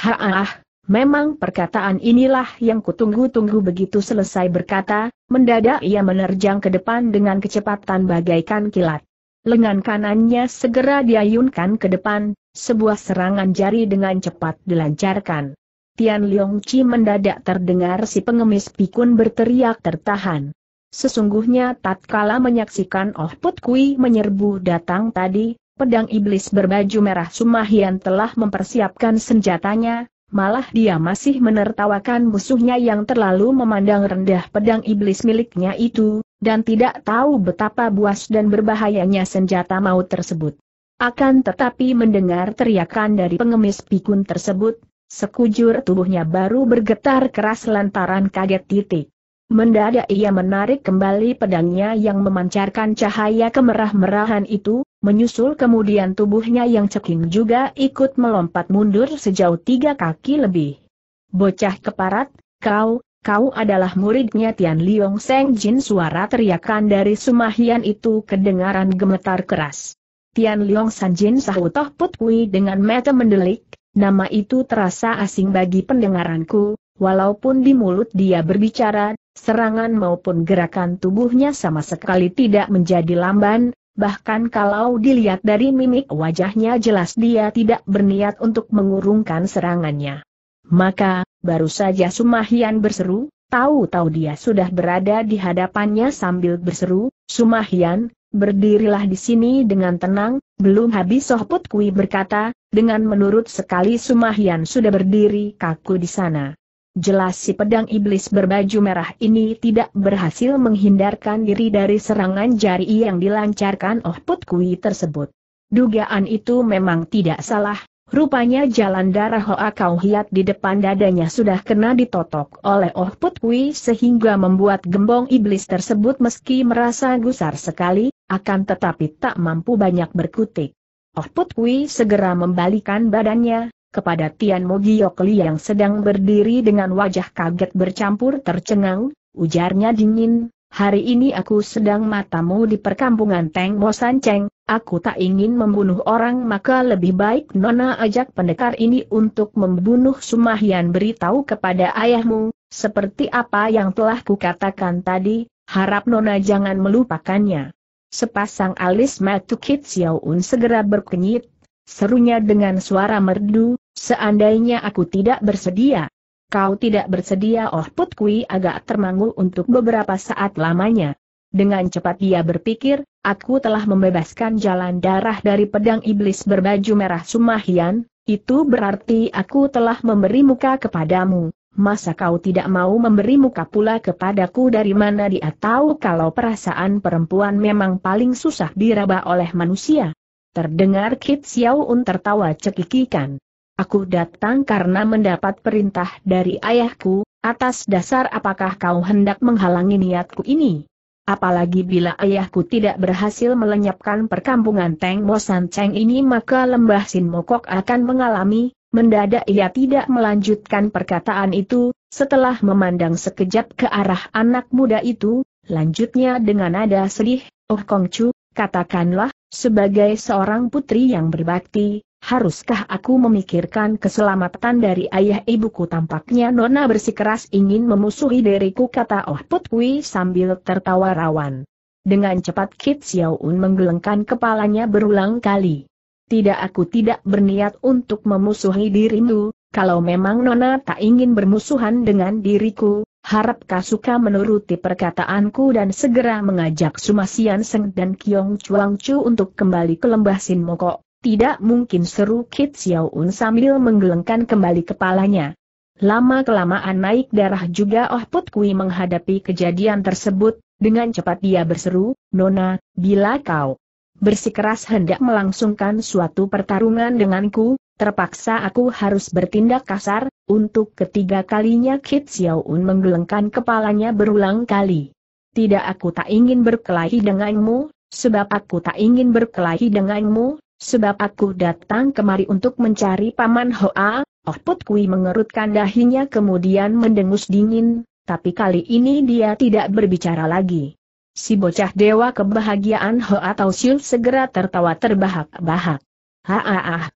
Haah. Memang perkataan inilah yang kutunggu-tunggu begitu selesai berkata, mendadak ia menerjang ke depan dengan kecepatan bagaikan kilat lengan kanannya segera diayunkan ke depan, sebuah serangan jari dengan cepat dilancarkan. Tian Leong Chi mendadak terdengar si pengemis pikun berteriak tertahan. Sesungguhnya tatkala menyaksikan Oh Put Kui menyerbu datang tadi, pedang iblis berbaju merah Sumahian telah mempersiapkan senjatanya, malah dia masih menertawakan musuhnya yang terlalu memandang rendah pedang iblis miliknya itu, dan tidak tahu betapa buas dan berbahayanya senjata maut tersebut. Akan tetapi mendengar teriakan dari pengemis pikun tersebut, sekujur tubuhnya baru bergetar keras lantaran kaget titik. Mendadak ia menarik kembali pedangnya yang memancarkan cahaya kemerah-merahan itu, Menyusul kemudian tubuhnya yang ceking juga ikut melompat mundur sejauh tiga kaki lebih. Bocah keparat, kau, kau adalah muridnya Tian Liong Seng Jin suara teriakan dari Sumahian itu kedengaran gemetar keras. Tian Liong San Jin sahutoh putkui dengan mata mendelik, nama itu terasa asing bagi pendengaranku, walaupun di mulut dia berbicara, serangan maupun gerakan tubuhnya sama sekali tidak menjadi lamban, bahkan kalau dilihat dari mimik wajahnya jelas dia tidak berniat untuk mengurungkan serangannya. Maka, baru saja Sumahian berseru, tahu-tahu dia sudah berada di hadapannya sambil berseru, Sumahian, berdirilah di sini dengan tenang, belum habis Sohput Kui berkata, dengan menurut sekali Sumahian sudah berdiri kaku di sana. Jelas si pedang iblis berbaju merah ini tidak berhasil menghindarkan diri dari serangan jari yang dilancarkan Oh Put tersebut. Dugaan itu memang tidak salah, Rupanya jalan darah Hoa Kau Hiat di depan dadanya sudah kena ditotok oleh Oh Put sehingga membuat gembong iblis tersebut meski merasa gusar sekali, akan tetapi tak mampu banyak berkutik. Oh Put segera membalikan badannya, kepada Tian Li yang sedang berdiri dengan wajah kaget bercampur tercengang, ujarnya dingin, hari ini aku sedang matamu di perkampungan Teng San Cheng, aku tak ingin membunuh orang maka lebih baik Nona ajak pendekar ini untuk membunuh Sumahian beritahu kepada ayahmu, seperti apa yang telah kukatakan tadi, harap Nona jangan melupakannya. Sepasang alis Matukit Kit Un segera berkenyit, serunya dengan suara merdu, Seandainya aku tidak bersedia. Kau tidak bersedia Oh Put Kui agak termangu untuk beberapa saat lamanya. Dengan cepat dia berpikir, aku telah membebaskan jalan darah dari pedang iblis berbaju merah Sumahian, itu berarti aku telah memberi muka kepadamu. Masa kau tidak mau memberi muka pula kepadaku dari mana dia tahu kalau perasaan perempuan memang paling susah diraba oleh manusia? Terdengar Kit Xiao Un tertawa cekikikan. Aku datang karena mendapat perintah dari ayahku, atas dasar apakah kau hendak menghalangi niatku ini? Apalagi bila ayahku tidak berhasil melenyapkan perkampungan Teng San Cheng ini maka lembah Sin Mokok akan mengalami, mendadak ia tidak melanjutkan perkataan itu, setelah memandang sekejap ke arah anak muda itu, lanjutnya dengan nada sedih, Oh Kongcu, katakanlah, sebagai seorang putri yang berbakti, Haruskah aku memikirkan keselamatan dari ayah ibuku tampaknya Nona bersikeras ingin memusuhi diriku kata Oh Put sambil tertawa rawan. Dengan cepat Kit Xiao Un menggelengkan kepalanya berulang kali. Tidak aku tidak berniat untuk memusuhi dirimu, kalau memang Nona tak ingin bermusuhan dengan diriku, harap suka menuruti perkataanku dan segera mengajak Sumasian Seng dan Kiong Chuang Chu untuk kembali ke lembah Sin Mokok. Tidak mungkin seru Kit Xiao Un sambil menggelengkan kembali kepalanya. Lama-kelamaan naik darah juga Oh Put Kui menghadapi kejadian tersebut, dengan cepat dia berseru, Nona, bila kau bersikeras hendak melangsungkan suatu pertarungan denganku, terpaksa aku harus bertindak kasar, untuk ketiga kalinya Kit Xiao Un menggelengkan kepalanya berulang kali. Tidak aku tak ingin berkelahi denganmu, sebab aku tak ingin berkelahi denganmu, Sebab aku datang kemari untuk mencari Paman Hoa, Oh Put Kui mengerutkan dahinya kemudian mendengus dingin, tapi kali ini dia tidak berbicara lagi. Si bocah dewa kebahagiaan Hoa atau Siul segera tertawa terbahak-bahak. Ha-ah-ah,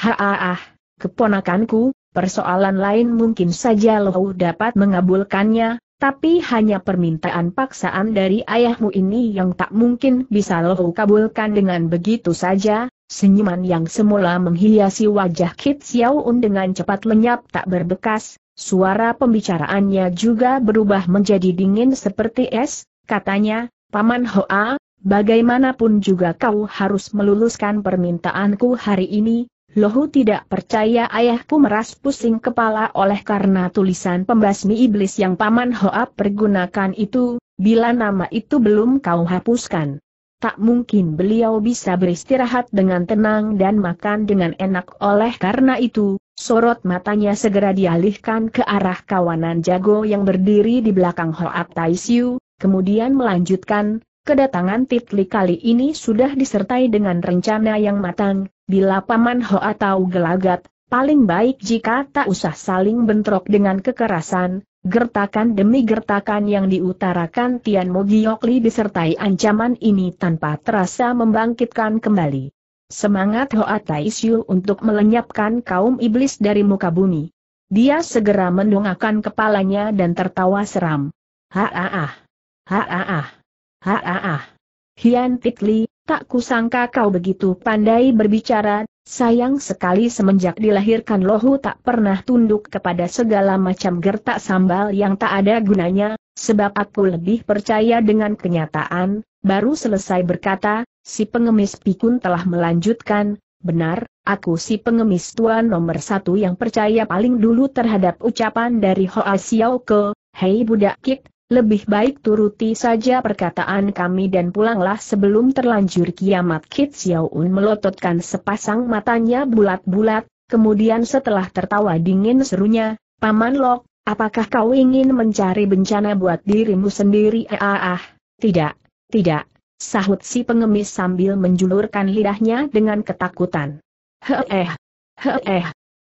ah keponakanku, persoalan lain mungkin saja loh dapat mengabulkannya, tapi hanya permintaan paksaan dari ayahmu ini yang tak mungkin bisa lo kabulkan dengan begitu saja, senyuman yang semula menghiasi wajah Kit Xiaoun dengan cepat lenyap tak berbekas, suara pembicaraannya juga berubah menjadi dingin seperti es, katanya, Paman Hoa, bagaimanapun juga kau harus meluluskan permintaanku hari ini, Lohu tidak percaya ayahku meras pusing kepala oleh karena tulisan pembasmi iblis yang Paman Hoa pergunakan itu, bila nama itu belum kau hapuskan. Tak mungkin beliau bisa beristirahat dengan tenang dan makan dengan enak oleh karena itu, sorot matanya segera dialihkan ke arah kawanan jago yang berdiri di belakang Hoa Taisiu, kemudian melanjutkan, kedatangan Titli kali ini sudah disertai dengan rencana yang matang, Bila Paman Hoa tahu gelagat, paling baik jika tak usah saling bentrok dengan kekerasan, gertakan demi gertakan yang diutarakan Tian Mogiokli disertai ancaman ini tanpa terasa membangkitkan kembali. Semangat Hoa Taisyu untuk melenyapkan kaum iblis dari muka bumi. Dia segera mendongakkan kepalanya dan tertawa seram. Ha ah ah. Ha ah ah. Ha ah ah. Hian Titli, Tak kusangka kau begitu pandai berbicara, sayang sekali semenjak dilahirkan lohu tak pernah tunduk kepada segala macam gertak sambal yang tak ada gunanya, sebab aku lebih percaya dengan kenyataan, baru selesai berkata, si pengemis pikun telah melanjutkan, benar, Aku si pengemis tuan nomor satu yang percaya paling dulu terhadap ucapan dari Hoa Xiao Ke, Hei budak kik, lebih baik turuti saja perkataan kami dan pulanglah sebelum terlanjur kiamat Kit Xiaoun melototkan sepasang matanya bulat-bulat, kemudian setelah tertawa dingin serunya, Paman Lok, apakah kau ingin mencari bencana buat dirimu sendiri? Eh, Ah, ah, tidak, tidak, sahut si pengemis sambil menjulurkan lidahnya dengan ketakutan. Heh, heh,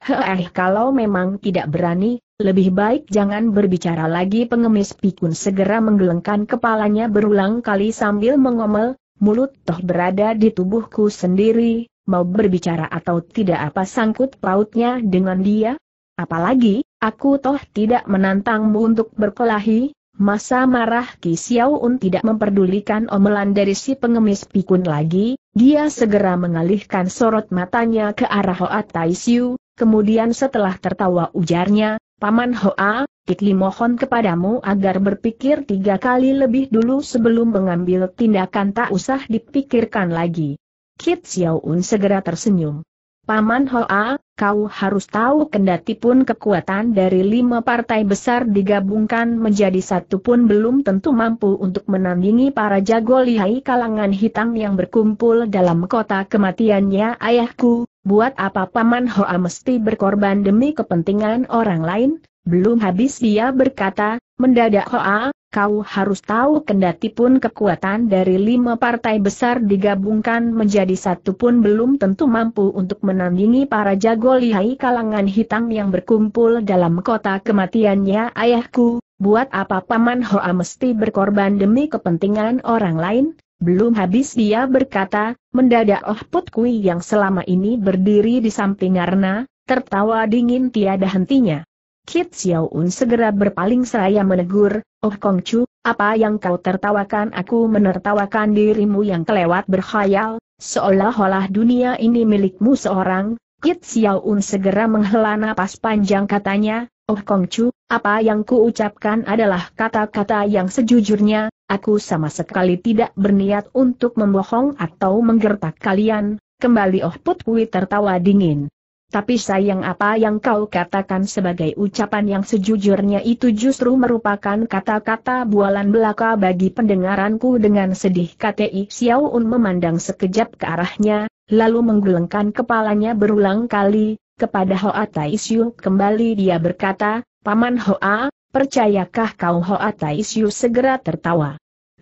Heh, eh, kalau memang tidak berani, lebih baik jangan berbicara lagi pengemis pikun segera menggelengkan kepalanya berulang kali sambil mengomel, mulut toh berada di tubuhku sendiri, mau berbicara atau tidak apa sangkut pautnya dengan dia? Apalagi, aku toh tidak menantangmu untuk berkelahi, masa marah Ki Xiaoun tidak memperdulikan omelan dari si pengemis pikun lagi, dia segera mengalihkan sorot matanya ke arah Hoa Siu, Kemudian setelah tertawa ujarnya, Paman Hoa, Kikli mohon kepadamu agar berpikir tiga kali lebih dulu sebelum mengambil tindakan tak usah dipikirkan lagi. Kit Xiao un segera tersenyum. Paman Hoa, kau harus tahu kendati pun kekuatan dari lima partai besar digabungkan menjadi satu pun belum tentu mampu untuk menandingi para jago lihai kalangan hitam yang berkumpul dalam kota kematiannya ayahku, Buat apa Paman Hoa mesti berkorban demi kepentingan orang lain? Belum habis dia berkata, mendadak Hoa, kau harus tahu kendati pun kekuatan dari lima partai besar digabungkan menjadi satu pun belum tentu mampu untuk menandingi para jago lihai kalangan hitam yang berkumpul dalam kota kematiannya ayahku. Buat apa Paman Hoa mesti berkorban demi kepentingan orang lain? Belum habis dia berkata, mendadak Oh Put yang selama ini berdiri di samping Arna, tertawa dingin tiada hentinya. Kit Xiao Xiaoun segera berpaling seraya menegur, Oh Kong Chu, apa yang kau tertawakan aku menertawakan dirimu yang kelewat berkhayal, seolah-olah dunia ini milikmu seorang, Kit Xiao Xiaoun segera menghela napas panjang katanya, Oh Kongcu, apa yang kuucapkan adalah kata-kata yang sejujurnya, aku sama sekali tidak berniat untuk membohong atau menggertak kalian, kembali Oh Put Kui tertawa dingin. Tapi sayang apa yang kau katakan sebagai ucapan yang sejujurnya itu justru merupakan kata-kata bualan belaka bagi pendengaranku dengan sedih KTI Xiao Un memandang sekejap ke arahnya, lalu menggelengkan kepalanya berulang kali, kepada Hoa Taisyu kembali dia berkata, Paman Hoa, percayakah kau Hoa Taisyu segera tertawa?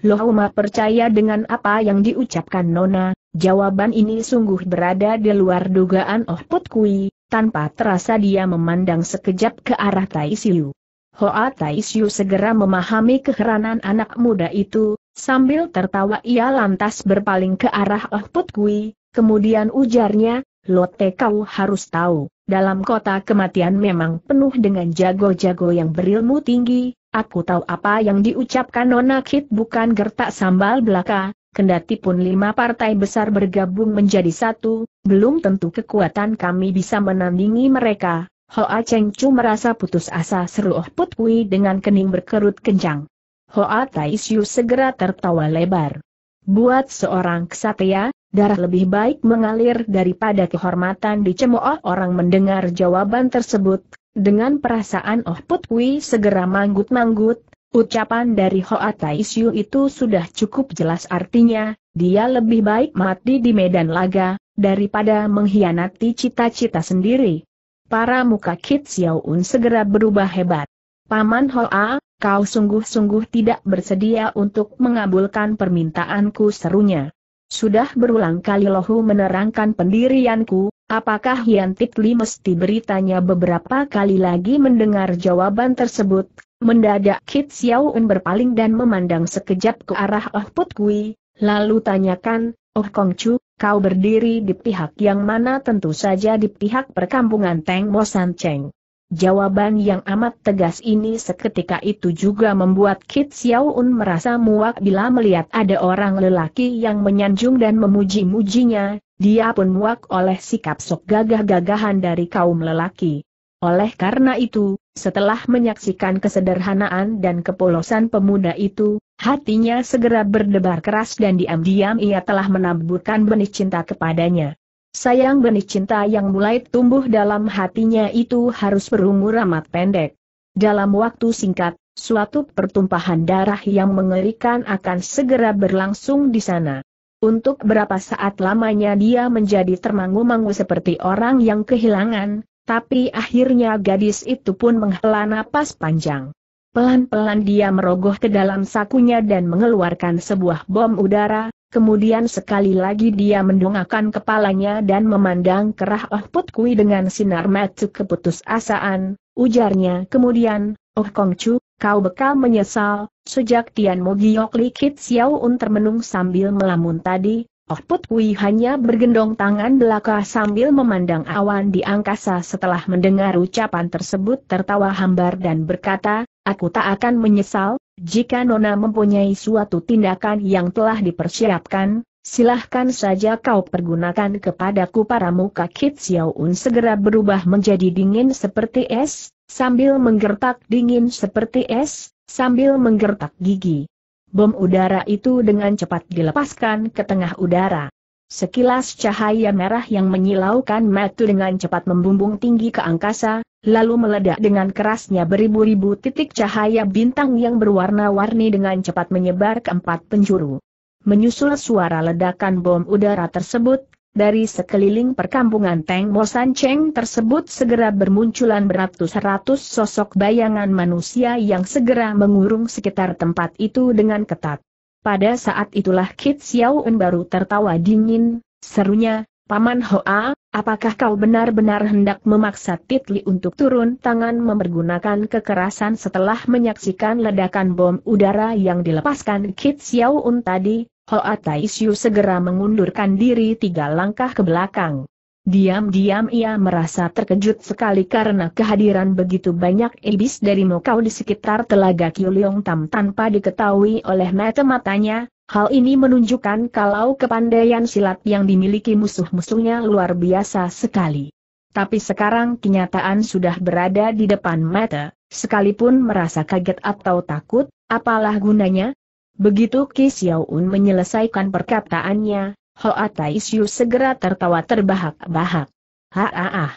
loh Lohuma percaya dengan apa yang diucapkan Nona, jawaban ini sungguh berada di luar dugaan Oh Put Kui, tanpa terasa dia memandang sekejap ke arah Taisyu. Hoa Taisyu segera memahami keheranan anak muda itu, sambil tertawa ia lantas berpaling ke arah Oh Put Kui, kemudian ujarnya, Lote kau harus tahu, dalam kota kematian memang penuh dengan jago-jago yang berilmu tinggi, aku tahu apa yang diucapkan Nona Kit bukan gertak sambal belaka, kendati pun lima partai besar bergabung menjadi satu, belum tentu kekuatan kami bisa menandingi mereka. Hoa Cheng Chu merasa putus asa seru Oh Put Kui dengan kening berkerut kencang. Hoa Siu segera tertawa lebar. Buat seorang kesatria, Darah lebih baik mengalir daripada kehormatan dicemooh orang mendengar jawaban tersebut. Dengan perasaan Oh putwi segera manggut-manggut, ucapan dari Hoa Taisyu itu sudah cukup jelas artinya, dia lebih baik mati di medan laga, daripada mengkhianati cita-cita sendiri. Para muka Kit Xiaoun segera berubah hebat. Paman Hoa, kau sungguh-sungguh tidak bersedia untuk mengabulkan permintaanku serunya. Sudah berulang kali Lohu menerangkan pendirianku, apakah Hian titli mesti beritanya beberapa kali lagi mendengar jawaban tersebut, mendadak Kit Xiao un berpaling dan memandang sekejap ke arah Oh Put Kui, lalu tanyakan, Oh Kong Chu, kau berdiri di pihak yang mana tentu saja di pihak perkampungan Teng Mo San Cheng. Jawaban yang amat tegas ini seketika itu juga membuat Kit Xiaoun merasa muak bila melihat ada orang lelaki yang menyanjung dan memuji-mujinya, dia pun muak oleh sikap sok gagah-gagahan dari kaum lelaki. Oleh karena itu, setelah menyaksikan kesederhanaan dan kepolosan pemuda itu, hatinya segera berdebar keras dan diam-diam ia telah menaburkan benih cinta kepadanya. Sayang benih cinta yang mulai tumbuh dalam hatinya itu harus berumur amat pendek. Dalam waktu singkat, suatu pertumpahan darah yang mengerikan akan segera berlangsung di sana. Untuk berapa saat lamanya dia menjadi termangu-mangu seperti orang yang kehilangan, tapi akhirnya gadis itu pun menghela napas panjang. Pelan-pelan dia merogoh ke dalam sakunya dan mengeluarkan sebuah bom udara, Kemudian sekali lagi dia mendongakkan kepalanya dan memandang kerah Oh Put Kui dengan sinar mata keputusasaan, ujarnya kemudian, Oh Kong Chu, kau bekal menyesal, sejak Tian Mo Giok Likit Xiao Un termenung sambil melamun tadi, Oh Put Kui hanya bergendong tangan belaka sambil memandang awan di angkasa setelah mendengar ucapan tersebut tertawa hambar dan berkata, Aku tak akan menyesal, jika Nona mempunyai suatu tindakan yang telah dipersiapkan, silahkan saja kau pergunakan kepadaku para muka Kit Xiaoun segera berubah menjadi dingin seperti es, sambil menggertak dingin seperti es, sambil menggertak gigi. Bom udara itu dengan cepat dilepaskan ke tengah udara. Sekilas cahaya merah yang menyilaukan metu dengan cepat membumbung tinggi ke angkasa, lalu meledak dengan kerasnya beribu-ribu titik cahaya bintang yang berwarna-warni dengan cepat menyebar ke empat penjuru. Menyusul suara ledakan bom udara tersebut, dari sekeliling perkampungan Teng Mosan Cheng tersebut segera bermunculan beratus-ratus sosok bayangan manusia yang segera mengurung sekitar tempat itu dengan ketat. Pada saat itulah Kit Xiao Xiaoen baru tertawa dingin, serunya, Paman Hoa, apakah kau benar-benar hendak memaksa Titli untuk turun tangan mempergunakan kekerasan setelah menyaksikan ledakan bom udara yang dilepaskan Kit Xiao un tadi? Hoa Taisyu segera mengundurkan diri tiga langkah ke belakang. Diam-diam ia merasa terkejut sekali karena kehadiran begitu banyak iblis dari Mokau di sekitar telaga Kyuliong Tam tanpa diketahui oleh mata-matanya, hal ini menunjukkan kalau kepandaian silat yang dimiliki musuh-musuhnya luar biasa sekali. Tapi sekarang kenyataan sudah berada di depan mata, sekalipun merasa kaget atau takut, apalah gunanya? Begitu Ki menyelesaikan perkataannya, Hoa Taisyu segera tertawa terbahak-bahak. Ha-ah-ah.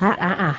ah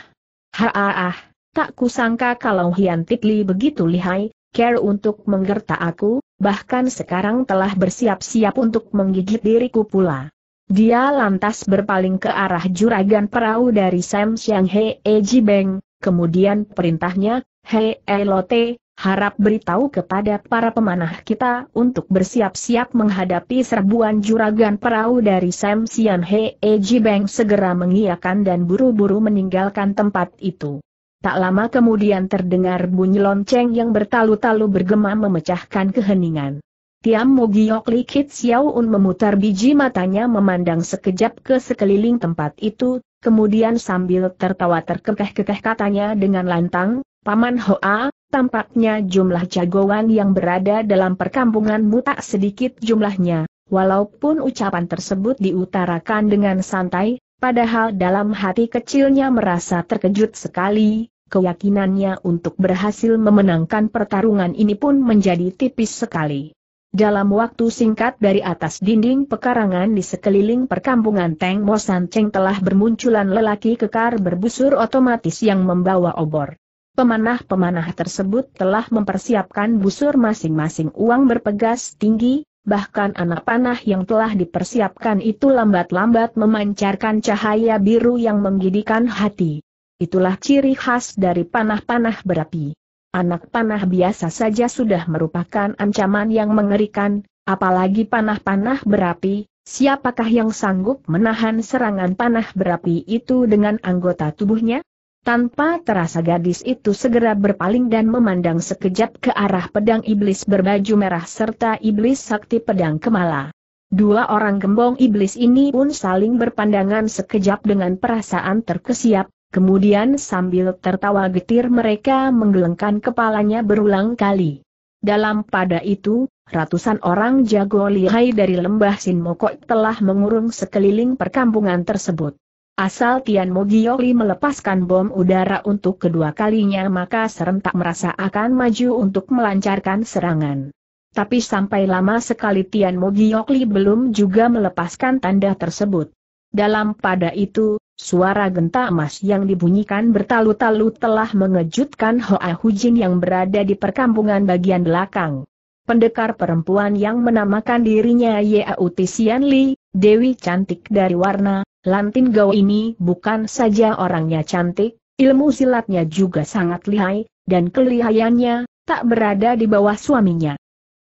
ha ah Tak kusangka kalau Hian Tikli begitu lihai, care untuk menggerta aku, bahkan sekarang telah bersiap-siap untuk menggigit diriku pula. Dia lantas berpaling ke arah juragan perahu dari Sam Siang Hei Ji Beng, kemudian perintahnya, Hei Elote, Harap beritahu kepada para pemanah kita untuk bersiap-siap menghadapi serbuan juragan perahu dari Sam Sian He Eji Beng segera mengiakan dan buru-buru meninggalkan tempat itu. Tak lama kemudian terdengar bunyi lonceng yang bertalu-talu bergema memecahkan keheningan. Tiam Mogiok Likit Xiao Un memutar biji matanya memandang sekejap ke sekeliling tempat itu, kemudian sambil tertawa terkekeh-kekeh katanya dengan lantang, Paman Hoa, Tampaknya jumlah jagoan yang berada dalam perkampunganmu tak sedikit jumlahnya, walaupun ucapan tersebut diutarakan dengan santai, padahal dalam hati kecilnya merasa terkejut sekali, keyakinannya untuk berhasil memenangkan pertarungan ini pun menjadi tipis sekali. Dalam waktu singkat dari atas dinding pekarangan di sekeliling perkampungan Teng Mo San Cheng telah bermunculan lelaki kekar berbusur otomatis yang membawa obor. Pemanah-pemanah tersebut telah mempersiapkan busur masing-masing uang berpegas tinggi, bahkan anak panah yang telah dipersiapkan itu lambat-lambat memancarkan cahaya biru yang menggidikan hati. Itulah ciri khas dari panah-panah berapi. Anak panah biasa saja sudah merupakan ancaman yang mengerikan, apalagi panah-panah berapi, siapakah yang sanggup menahan serangan panah berapi itu dengan anggota tubuhnya? Tanpa terasa gadis itu segera berpaling dan memandang sekejap ke arah pedang iblis berbaju merah serta iblis sakti pedang kemala. Dua orang gembong iblis ini pun saling berpandangan sekejap dengan perasaan terkesiap, kemudian sambil tertawa getir mereka menggelengkan kepalanya berulang kali. Dalam pada itu, ratusan orang jago lihai dari lembah Sinmokok telah mengurung sekeliling perkampungan tersebut. Asal Tian Mogioli melepaskan bom udara untuk kedua kalinya maka serentak merasa akan maju untuk melancarkan serangan. Tapi sampai lama sekali Tian Mogioli belum juga melepaskan tanda tersebut. Dalam pada itu, suara genta emas yang dibunyikan bertalu-talu telah mengejutkan Hoa Hujin yang berada di perkampungan bagian belakang. Pendekar perempuan yang menamakan dirinya Yeauti Sian Li, Dewi Cantik dari Warna, Lantin Gao ini bukan saja orangnya cantik, ilmu silatnya juga sangat lihai, dan kelihayannya tak berada di bawah suaminya.